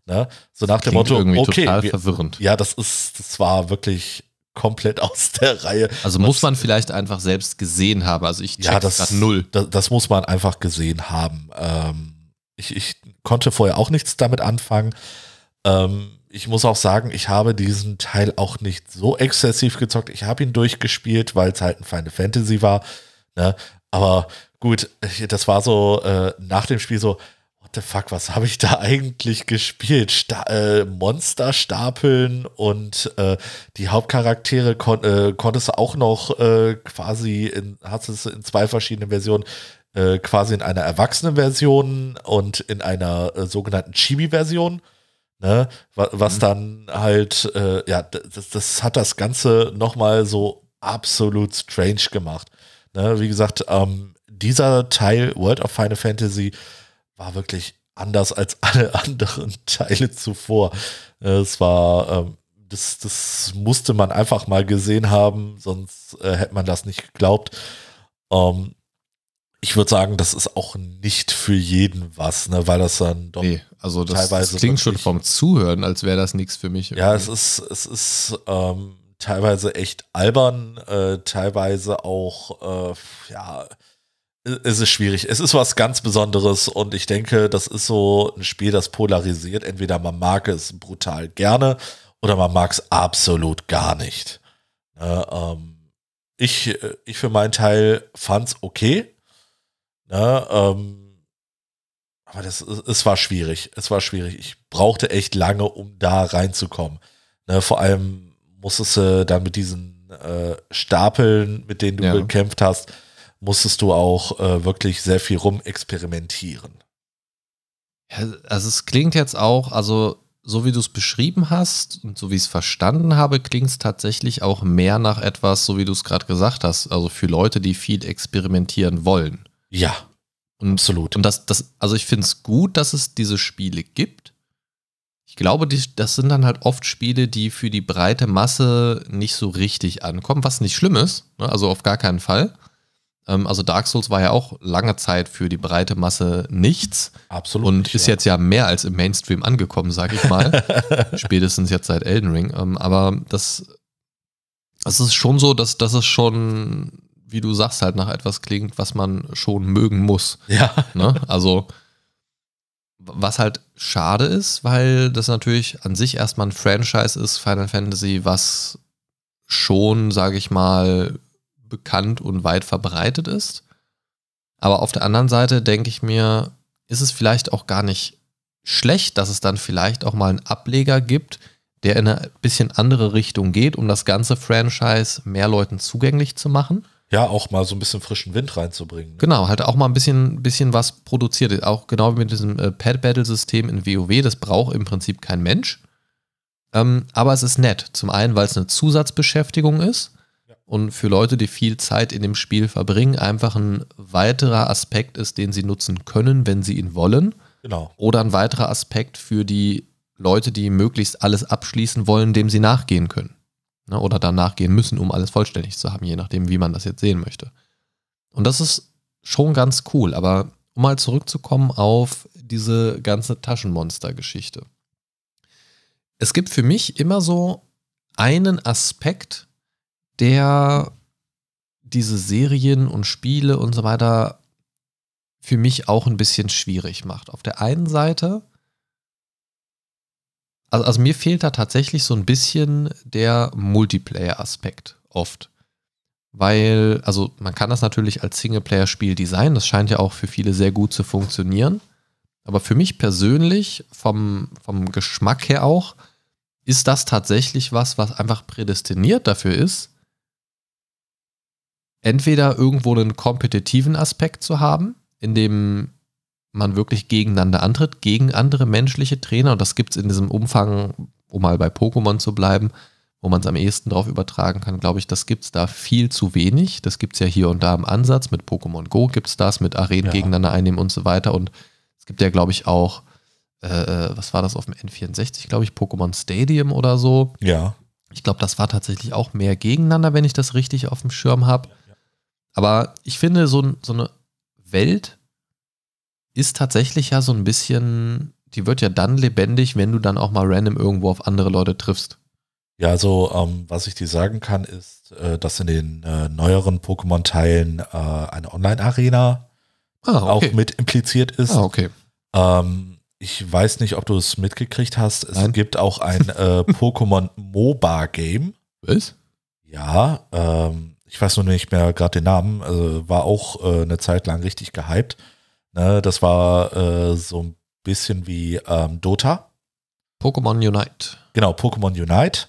Ne? So nach dem Motto, okay, total wir, verwirrend. Ja, das ist, das wirklich komplett [LAUGHS] aus der Reihe. Also muss man vielleicht einfach selbst gesehen haben. Also ich ja, das null. Das, das, muss man einfach gesehen haben. Ähm, ich, ich, konnte vorher auch nichts damit anfangen. Ähm, ich muss auch sagen, ich habe diesen Teil auch nicht so exzessiv gezockt. Ich habe ihn durchgespielt, weil es halt ein Final Fantasy war. Ne? Aber gut, das war so äh, nach dem Spiel so, what the fuck, was habe ich da eigentlich gespielt? Sta äh, Monster stapeln und äh, die Hauptcharaktere kon äh, konntest du auch noch äh, quasi, in, hast es in zwei verschiedenen Versionen, äh, quasi in einer erwachsenen Version und in einer äh, sogenannten Chibi-Version. Ne? Was, mhm. dann halt, ja, das, das hat das Ganze nochmal so absolut strange gemacht. Ne, wie gesagt, ähm, dieser Teil World of Final Fantasy war wirklich anders als alle [LAUGHS] anderen Teile zuvor. Ne, es war, ähm, das, das musste man einfach mal gesehen haben, sonst äh, hätte man das nicht geglaubt. Ähm, ich würde sagen, das ist auch nicht für jeden was, ne, weil das dann doch nee, also das, teilweise das klingt schon vom Zuhören, als wäre das nichts für mich. Irgendwie. Ja, es ist es ist ähm, teilweise echt albern, äh, teilweise auch, äh, ja, es ist schwierig. Es ist was ganz Besonderes und ich denke, das ist so ein Spiel, das polarisiert. Entweder man mag es brutal gerne oder man mag es absolut gar nicht. Äh, ähm, ich, ich für meinen Teil fand es okay. Ne, ähm, aber das, es war schwierig. Es war schwierig. Ich brauchte echt lange, um da reinzukommen. Ne, vor allem musstest du äh, dann mit diesen äh, Stapeln, mit denen du ja. gekämpft hast, musstest du auch äh, wirklich sehr viel rumexperimentieren. Ja, also es klingt jetzt auch, also so wie du es beschrieben hast und so wie ich es verstanden habe, klingt es tatsächlich auch mehr nach etwas, so wie du es gerade gesagt hast, also für Leute, die viel experimentieren wollen. Ja. Und, absolut. Und das, das, also ich finde es gut, dass es diese Spiele gibt ich glaube, die, das sind dann halt oft Spiele, die für die breite Masse nicht so richtig ankommen, was nicht schlimm ist, ne? also auf gar keinen Fall. Ähm, also Dark Souls war ja auch lange Zeit für die breite Masse nichts. Absolut. Und nicht, ist ja. jetzt ja mehr als im Mainstream angekommen, sag ich mal. [LAUGHS] Spätestens jetzt seit Elden Ring. Ähm, aber das, das ist schon so, dass, dass es schon, wie du sagst, halt nach etwas klingt, was man schon mögen muss. Ja. Ne? Also. Was halt schade ist, weil das natürlich an sich erstmal ein Franchise ist, Final Fantasy, was schon, sage ich mal, bekannt und weit verbreitet ist. Aber auf der anderen Seite denke ich mir, ist es vielleicht auch gar nicht schlecht, dass es dann vielleicht auch mal einen Ableger gibt, der in eine bisschen andere Richtung geht, um das ganze Franchise mehr Leuten zugänglich zu machen ja, auch mal so ein bisschen frischen Wind reinzubringen. Ne? Genau, halt auch mal ein bisschen, bisschen was produziert. Auch genau wie mit diesem äh, Pad-Battle-System in WoW, das braucht im Prinzip kein Mensch. Ähm, aber es ist nett. Zum einen, weil es eine Zusatzbeschäftigung ist ja. und für Leute, die viel Zeit in dem Spiel verbringen, einfach ein weiterer Aspekt ist, den sie nutzen können, wenn sie ihn wollen. Genau. Oder ein weiterer Aspekt für die Leute, die möglichst alles abschließen wollen, dem sie nachgehen können ne, oder danach gehen müssen, um alles vollständig zu haben, je nachdem, wie man das jetzt sehen möchte. Und das ist schon ganz cool, aber um mal zurückzukommen auf diese ganze Taschenmonster-Geschichte. Es gibt für mich immer so einen Aspekt, der diese Serien und Spiele und so weiter für mich auch ein bisschen schwierig macht. Auf der einen Seite also, also mir fehlt da tatsächlich so ein bisschen der Multiplayer-Aspekt oft. Weil, also man kann das natürlich als Singleplayer-Spiel designen, das scheint ja auch für viele sehr gut zu funktionieren. Aber für mich persönlich, vom, vom Geschmack her auch, ist das tatsächlich was, was einfach prädestiniert dafür ist, entweder irgendwo einen kompetitiven Aspekt zu haben, in dem man wirklich gegeneinander antritt, gegen andere menschliche Trainer. Und das gibt es in diesem Umfang, um mal bei Pokémon zu bleiben, wo man es am ehesten drauf übertragen kann, glaube ich, das gibt es da viel zu wenig. Das gibt es ja hier und da im Ansatz. Mit Pokémon Go gibt es das, mit Arenen ja. gegeneinander einnehmen und so weiter. Und es gibt ja, glaube ich, auch, äh, äh, was war das auf dem N64, glaube ich, Pokémon Stadium oder so. Ja. Ich glaube, das war tatsächlich auch mehr gegeneinander, wenn ich das richtig auf dem Schirm habe. Aber ich finde, so, so eine Welt ist tatsächlich ja so ein bisschen, die wird ja dann lebendig, wenn du dann auch mal random irgendwo auf andere Leute triffst. Ja, also ähm, was ich dir sagen kann, ist, äh, dass in den äh, neueren Pokémon-Teilen äh, eine Online-Arena ah, okay. auch mit impliziert ist. Ah, okay. Ähm, ich weiß nicht, ob du es mitgekriegt hast. Es Nein. gibt auch ein äh, [LAUGHS] Pokémon MOBA Game. Was? Ja, ähm, ich weiß nur nicht mehr gerade den Namen. Also war auch äh, eine Zeit lang richtig gehypt. Ne, das war äh, so ein bisschen wie ähm, Dota. Pokémon Unite. Genau, Pokémon Unite.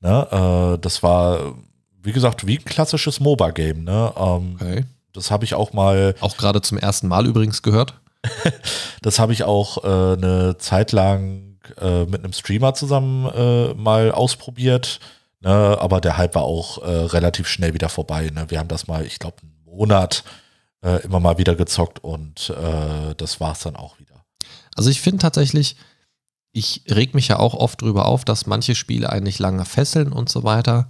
Ne, äh, das war, wie gesagt, wie ein klassisches MOBA-Game. Ne? Ähm, okay. Das habe ich auch mal. Auch gerade zum ersten Mal übrigens gehört. [LAUGHS] das habe ich auch äh, eine Zeit lang äh, mit einem Streamer zusammen äh, mal ausprobiert. Ne? Aber der Hype war auch äh, relativ schnell wieder vorbei. Ne? Wir haben das mal, ich glaube, einen Monat äh, äh, immer mal wieder gezockt und äh, das war es dann auch wieder. Also ich finde tatsächlich, ich reg mich ja auch oft drüber auf, dass manche Spiele eigentlich lange fesseln und so weiter.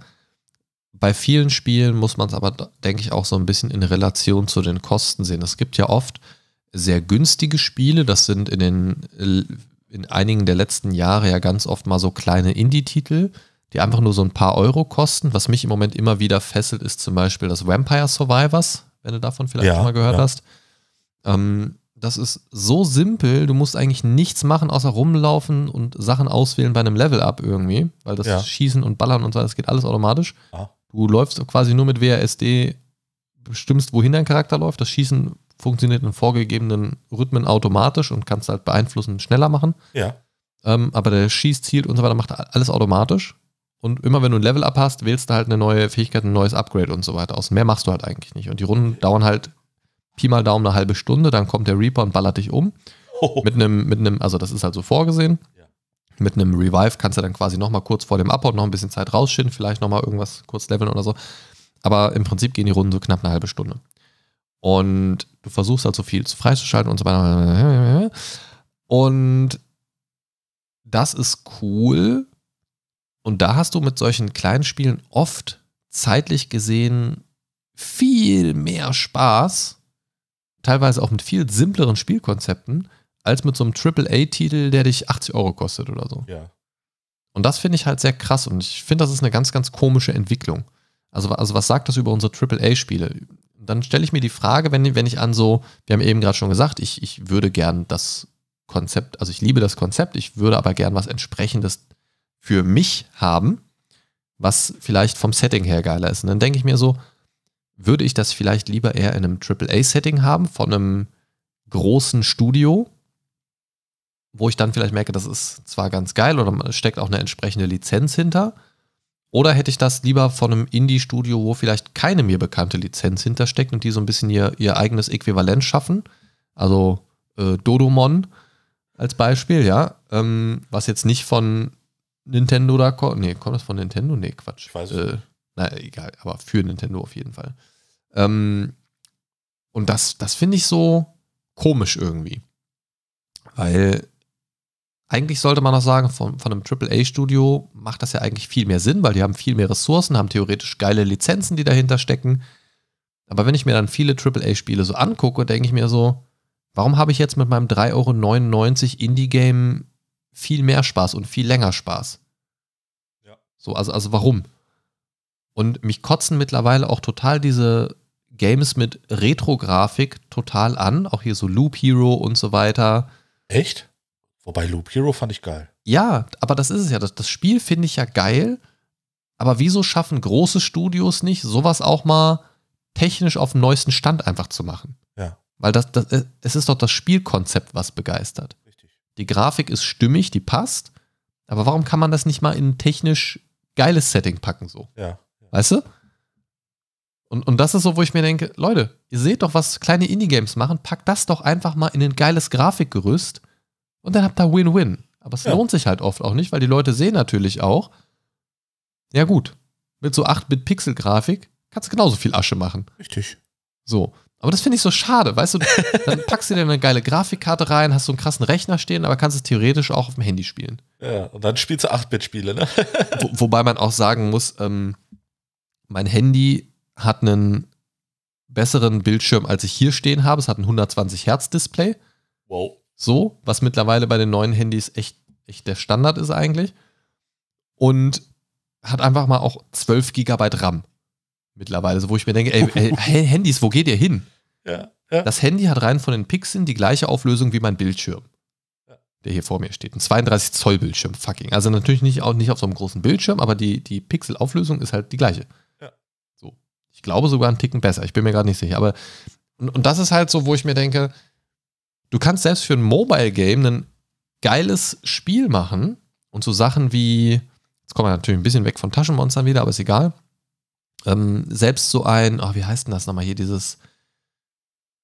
Bei vielen Spielen muss man es aber, denke ich, auch so ein bisschen in Relation zu den Kosten sehen. Es gibt ja oft sehr günstige Spiele, das sind in den äh, in einigen der letzten Jahre ja ganz oft mal so kleine Indie-Titel, die einfach nur so ein paar Euro kosten. Was mich im Moment immer wieder fesselt, ist zum Beispiel das Vampire Survivors, wenn du davon vielleicht ja, schon mal gehört ja. hast. Ähm, das ist so simpel, du musst eigentlich nichts machen, außer rumlaufen und Sachen auswählen bei einem Level-Up irgendwie, weil das ja. Schießen und Ballern und so, das geht alles automatisch. Ah. Du läufst quasi nur mit WASD, bestimmst, wohin dein Charakter läuft. Das Schießen funktioniert in vorgegebenen Rhythmen automatisch und kannst halt beeinflussen, schneller machen. Ja. Ähm, aber der Schieß, zielt und so weiter macht alles automatisch. Und immer wenn du ein Level up hast, wählst du halt eine neue Fähigkeit, ein neues Upgrade und so weiter aus. Mehr machst du halt eigentlich nicht. Und die Runden dauern halt Pi mal Daumen eine halbe Stunde, dann kommt der Reaper und ballert dich um. Oh. [LAUGHS] Mit einem, mit einem, also das ist halt so vorgesehen. Ja. Mit einem Revive kannst du dann quasi nochmal kurz vor dem Upload noch ein bisschen Zeit rausschinden, vielleicht nochmal irgendwas kurz leveln oder so. Aber im Prinzip gehen die Runden so knapp eine halbe Stunde. Und du versuchst halt so viel zu freizuschalten und so weiter. Und das ist cool, und da hast du mit solchen kleinen Spielen oft zeitlich gesehen viel mehr Spaß, teilweise auch mit viel simpleren Spielkonzepten, als mit so einem AAA-Titel, der dich 80 Euro kostet oder so. Ja. Und das finde ich halt sehr krass und ich finde, das ist eine ganz, ganz komische Entwicklung. Also, also was sagt das über unsere AAA-Spiele? Dann stelle ich mir die Frage, wenn, wenn ich an so, wir haben eben gerade schon gesagt, ich, ich würde gern das Konzept, also ich liebe das Konzept, ich würde aber gern was entsprechendes für mich haben, was vielleicht vom Setting her geiler ist. Und dann denke ich mir so, würde ich das vielleicht lieber eher in einem AAA-Setting haben, von einem großen Studio, wo ich dann vielleicht merke, das ist zwar ganz geil oder steckt auch eine entsprechende Lizenz hinter. Oder hätte ich das lieber von einem Indie-Studio, wo vielleicht keine mir bekannte Lizenz hintersteckt und die so ein bisschen ihr, ihr eigenes Äquivalent schaffen? Also äh, Dodomon als Beispiel, ja, ähm, was jetzt nicht von Nintendo da kommt. Nee, kommt das von Nintendo? Nee, Quatsch. Ich weiß äh, Na, egal, aber für Nintendo auf jeden Fall. Ähm, und das, das finde ich so komisch irgendwie. Weil eigentlich sollte man auch sagen, von, von einem AAA-Studio macht das ja eigentlich viel mehr Sinn, weil die haben viel mehr Ressourcen, haben theoretisch geile Lizenzen, die dahinter stecken. Aber wenn ich mir dann viele AAA-Spiele so angucke, denke ich mir so, warum habe ich jetzt mit meinem 3,99 Euro Indie-Game viel mehr Spaß und viel länger Spaß? So, also, also warum? Und mich kotzen mittlerweile auch total diese Games mit Retro-Grafik total an. Auch hier so Loop Hero und so weiter. Echt? Wobei Loop Hero fand ich geil. Ja, aber das ist es ja. Das, das Spiel finde ich ja geil. Aber wieso schaffen große Studios nicht, sowas auch mal technisch auf den neuesten Stand einfach zu machen? Ja. Weil das, das, es ist doch das Spielkonzept, was begeistert. Richtig. Die Grafik ist stimmig, die passt. Aber warum kann man das nicht mal in technisch geiles Setting packen, so. Ja. Weißt du? Und, und das ist so, wo ich mir denke, Leute, ihr seht doch, was kleine Indie-Games machen, packt das doch einfach mal in ein geiles Grafikgerüst und dann habt ihr Win-Win. Aber es ja. lohnt sich halt oft auch nicht, weil die Leute sehen natürlich auch, ja gut, mit so 8-Bit-Pixel-Grafik kannst du genauso viel Asche machen. Richtig. So, aber das finde ich so schade, weißt du, dann [LAUGHS] packst du dir eine geile Grafikkarte rein, hast so einen krassen Rechner stehen, aber kannst es theoretisch auch auf dem Handy spielen. Ja, und dann spielst du 8-Bit-Spiele, ne? Wo, wobei man auch sagen muss, ähm, mein Handy hat einen besseren Bildschirm, als ich hier stehen habe. Es hat ein 120 Hertz Display. Wow. So, was mittlerweile bei den neuen Handys echt, echt der Standard ist eigentlich. Und hat einfach mal auch 12 Gigabyte RAM mittlerweile, so, wo ich mir denke, ey, ey, [LAUGHS] Handys, wo geht ihr hin? Ja, ja. Das Handy hat rein von den Pixeln die gleiche Auflösung wie mein Bildschirm, ja. der hier vor mir steht. Ein 32 Zoll Bildschirm, fucking. Also natürlich nicht, auch nicht auf so einem großen Bildschirm, aber die, die Pixelauflösung ist halt die gleiche. So. Ich glaube sogar einen Ticken besser. Ich bin mir gerade nicht sicher. Aber und, und das ist halt so, wo ich mir denke, du kannst selbst für ein Mobile Game ein geiles Spiel machen und so Sachen wie, jetzt kommen wir natürlich ein bisschen weg von Taschenmonstern wieder, aber ist egal ähm, selbst so ein, oh, wie heißt denn das nochmal hier, dieses,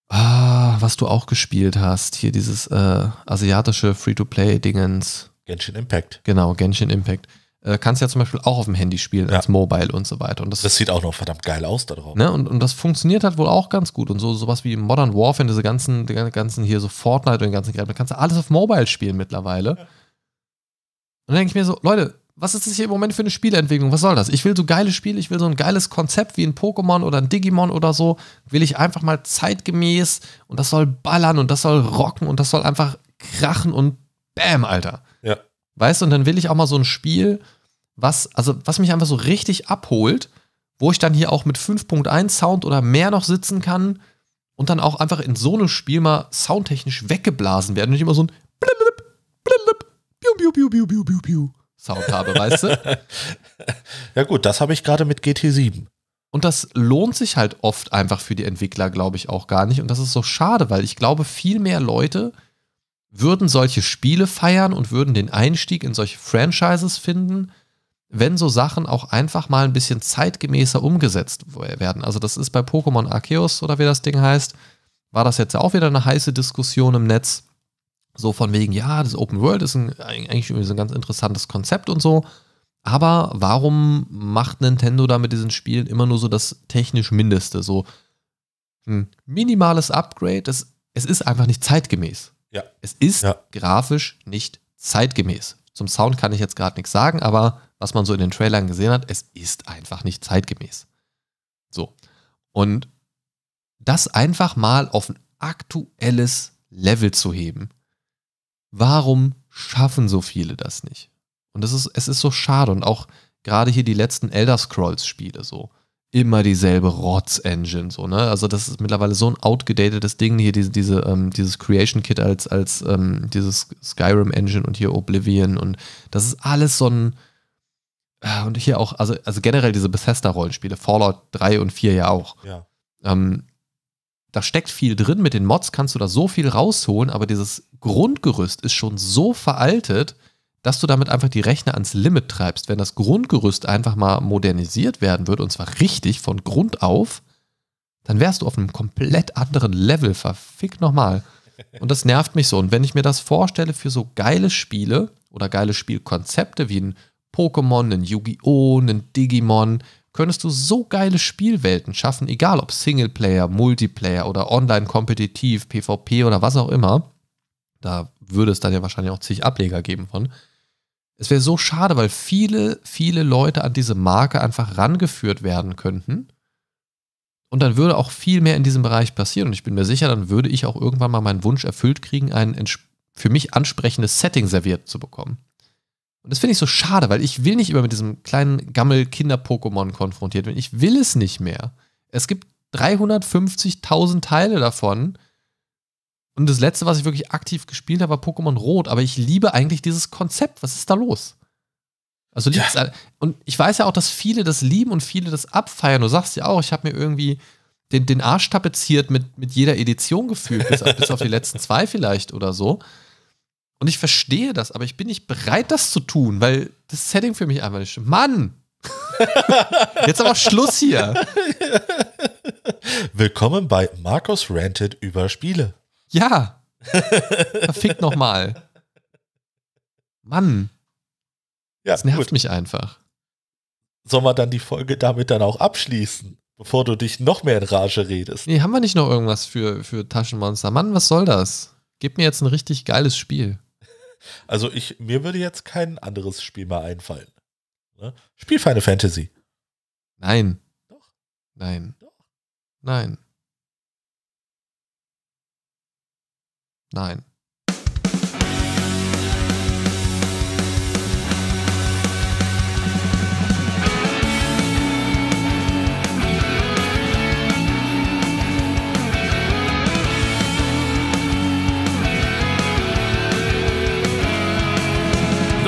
ah, was du auch gespielt hast, hier dieses äh, asiatische Free-to-Play-Dingens. Genshin Impact. Genau, Genshin Impact. Äh, kannst ja zum Beispiel auch auf dem Handy spielen, ja. als Mobile und so weiter. Und das, das sieht auch noch verdammt geil aus da drauf. Ne? Und, und das funktioniert halt wohl auch ganz gut. Und so sowas wie Modern Warfare, diese ganzen, die ganzen hier so Fortnite und den ganzen Kram, da kannst du alles auf Mobile spielen mittlerweile. Ja. Und dann denke ich mir so, Leute, was ist das hier im Moment für eine Spielentwicklung? Was soll das? Ich will so geile Spiele, ich will so ein geiles Konzept wie ein Pokémon oder ein Digimon oder so, will ich einfach mal zeitgemäß und das soll ballern und das soll rocken und das soll einfach krachen und bam, Alter. Ja. Weißt du, und dann will ich auch mal so ein Spiel, was, also was mich einfach so richtig abholt, wo ich dann hier auch mit 5.1 Sound oder mehr noch sitzen kann und dann auch einfach in so einem Spiel mal soundtechnisch weggeblasen werden und nicht immer so ein blip, piu, piu, piu, piu, piu, piu, piu. Sound habe, weißt du? [LAUGHS] Ja gut, das habe ich gerade mit GT7. Und das lohnt sich halt oft einfach für die Entwickler, glaube ich, auch gar nicht. Und das ist so schade, weil ich glaube, viel mehr Leute würden solche Spiele feiern und würden den Einstieg in solche Franchises finden, wenn so Sachen auch einfach mal ein bisschen zeitgemäßer umgesetzt werden. Also das ist bei Pokémon Arceus oder wie das Ding heißt, war das jetzt ja auch wieder eine heiße Diskussion im Netz. So von wegen, ja, das Open World ist ein, eigentlich irgendwie so ein ganz interessantes Konzept und so. Aber warum macht Nintendo da mit diesen Spielen immer nur so das technisch Mindeste? So ein minimales Upgrade, das, es ist einfach nicht zeitgemäß. Ja. Es ist ja. grafisch nicht zeitgemäß. Zum Sound kann ich jetzt gerade nichts sagen, aber was man so in den Trailern gesehen hat, es ist einfach nicht zeitgemäß. So. Und das einfach mal auf ein aktuelles Level zu heben, Warum schaffen so viele das nicht? Und das ist, es ist so schade. Und auch gerade hier die letzten Elder Scrolls-Spiele so. Immer dieselbe Rotz-Engine, so, ne? Also, das ist mittlerweile so ein outgedatetes Ding hier, diese, diese ähm, dieses Creation Kit als, als ähm, dieses Skyrim-Engine und hier Oblivion und das ist alles so ein. Äh, und hier auch, also, also generell diese Bethesda-Rollenspiele, Fallout 3 und 4 ja auch. Ja. Ähm, da steckt viel drin. Mit den Mods kannst du da so viel rausholen, aber dieses Grundgerüst ist schon so veraltet, dass du damit einfach die Rechner ans Limit treibst. Wenn das Grundgerüst einfach mal modernisiert werden würde, und zwar richtig von Grund auf, dann wärst du auf einem komplett anderen Level. Verfick nochmal. Und das nervt mich so. Und wenn ich mir das vorstelle für so geile Spiele oder geile Spielkonzepte wie ein Pokémon, ein Yu-Gi-Oh!, ein Digimon, könntest du so geile Spielwelten schaffen, egal ob Singleplayer, Multiplayer oder online kompetitiv, PvP oder was auch immer. Da würde es dann ja wahrscheinlich auch zig Ableger geben von. Es wäre so schade, weil viele, viele Leute an diese Marke einfach rangeführt werden könnten. Und dann würde auch viel mehr in diesem Bereich passieren. Und ich bin mir sicher, dann würde ich auch irgendwann mal meinen Wunsch erfüllt kriegen, ein für mich ansprechendes Setting serviert zu bekommen. Und das finde ich so schade, weil ich will nicht immer mit diesem kleinen Gammel-Kinder-Pokémon konfrontiert werden. Ich will es nicht mehr. Es gibt 350.000 Teile davon. Und das letzte, was ich wirklich aktiv gespielt habe, war Pokémon Rot. Aber ich liebe eigentlich dieses Konzept. Was ist da los? Also ja. und ich weiß ja auch, dass viele das lieben und viele das abfeiern. Du sagst ja auch, ich habe mir irgendwie den, den Arsch tapeziert mit, mit jeder Edition gefühlt, bis, bis auf die letzten zwei vielleicht oder so. Und ich verstehe das, aber ich bin nicht bereit, das zu tun, weil das Setting für mich einfach nicht stimmt. Mann! [LAUGHS] Jetzt aber Schluss hier. [LAUGHS] Willkommen bei Markus Ranted über Spiele. Ja. Verfickt nochmal. Mann. Ja, das nervt gut. mich einfach. Sollen wir dann die Folge damit dann auch abschließen, bevor du dich noch mehr in Rage redest? Nee, haben wir nicht noch irgendwas für, für Taschenmonster? Mann, was soll das? Gib mir jetzt ein richtig geiles Spiel. Also ich, mir würde jetzt kein anderes Spiel mehr einfallen. Ne? Spiel Final Fantasy. Nein. Doch. Nein. Doch. Nein. Nein.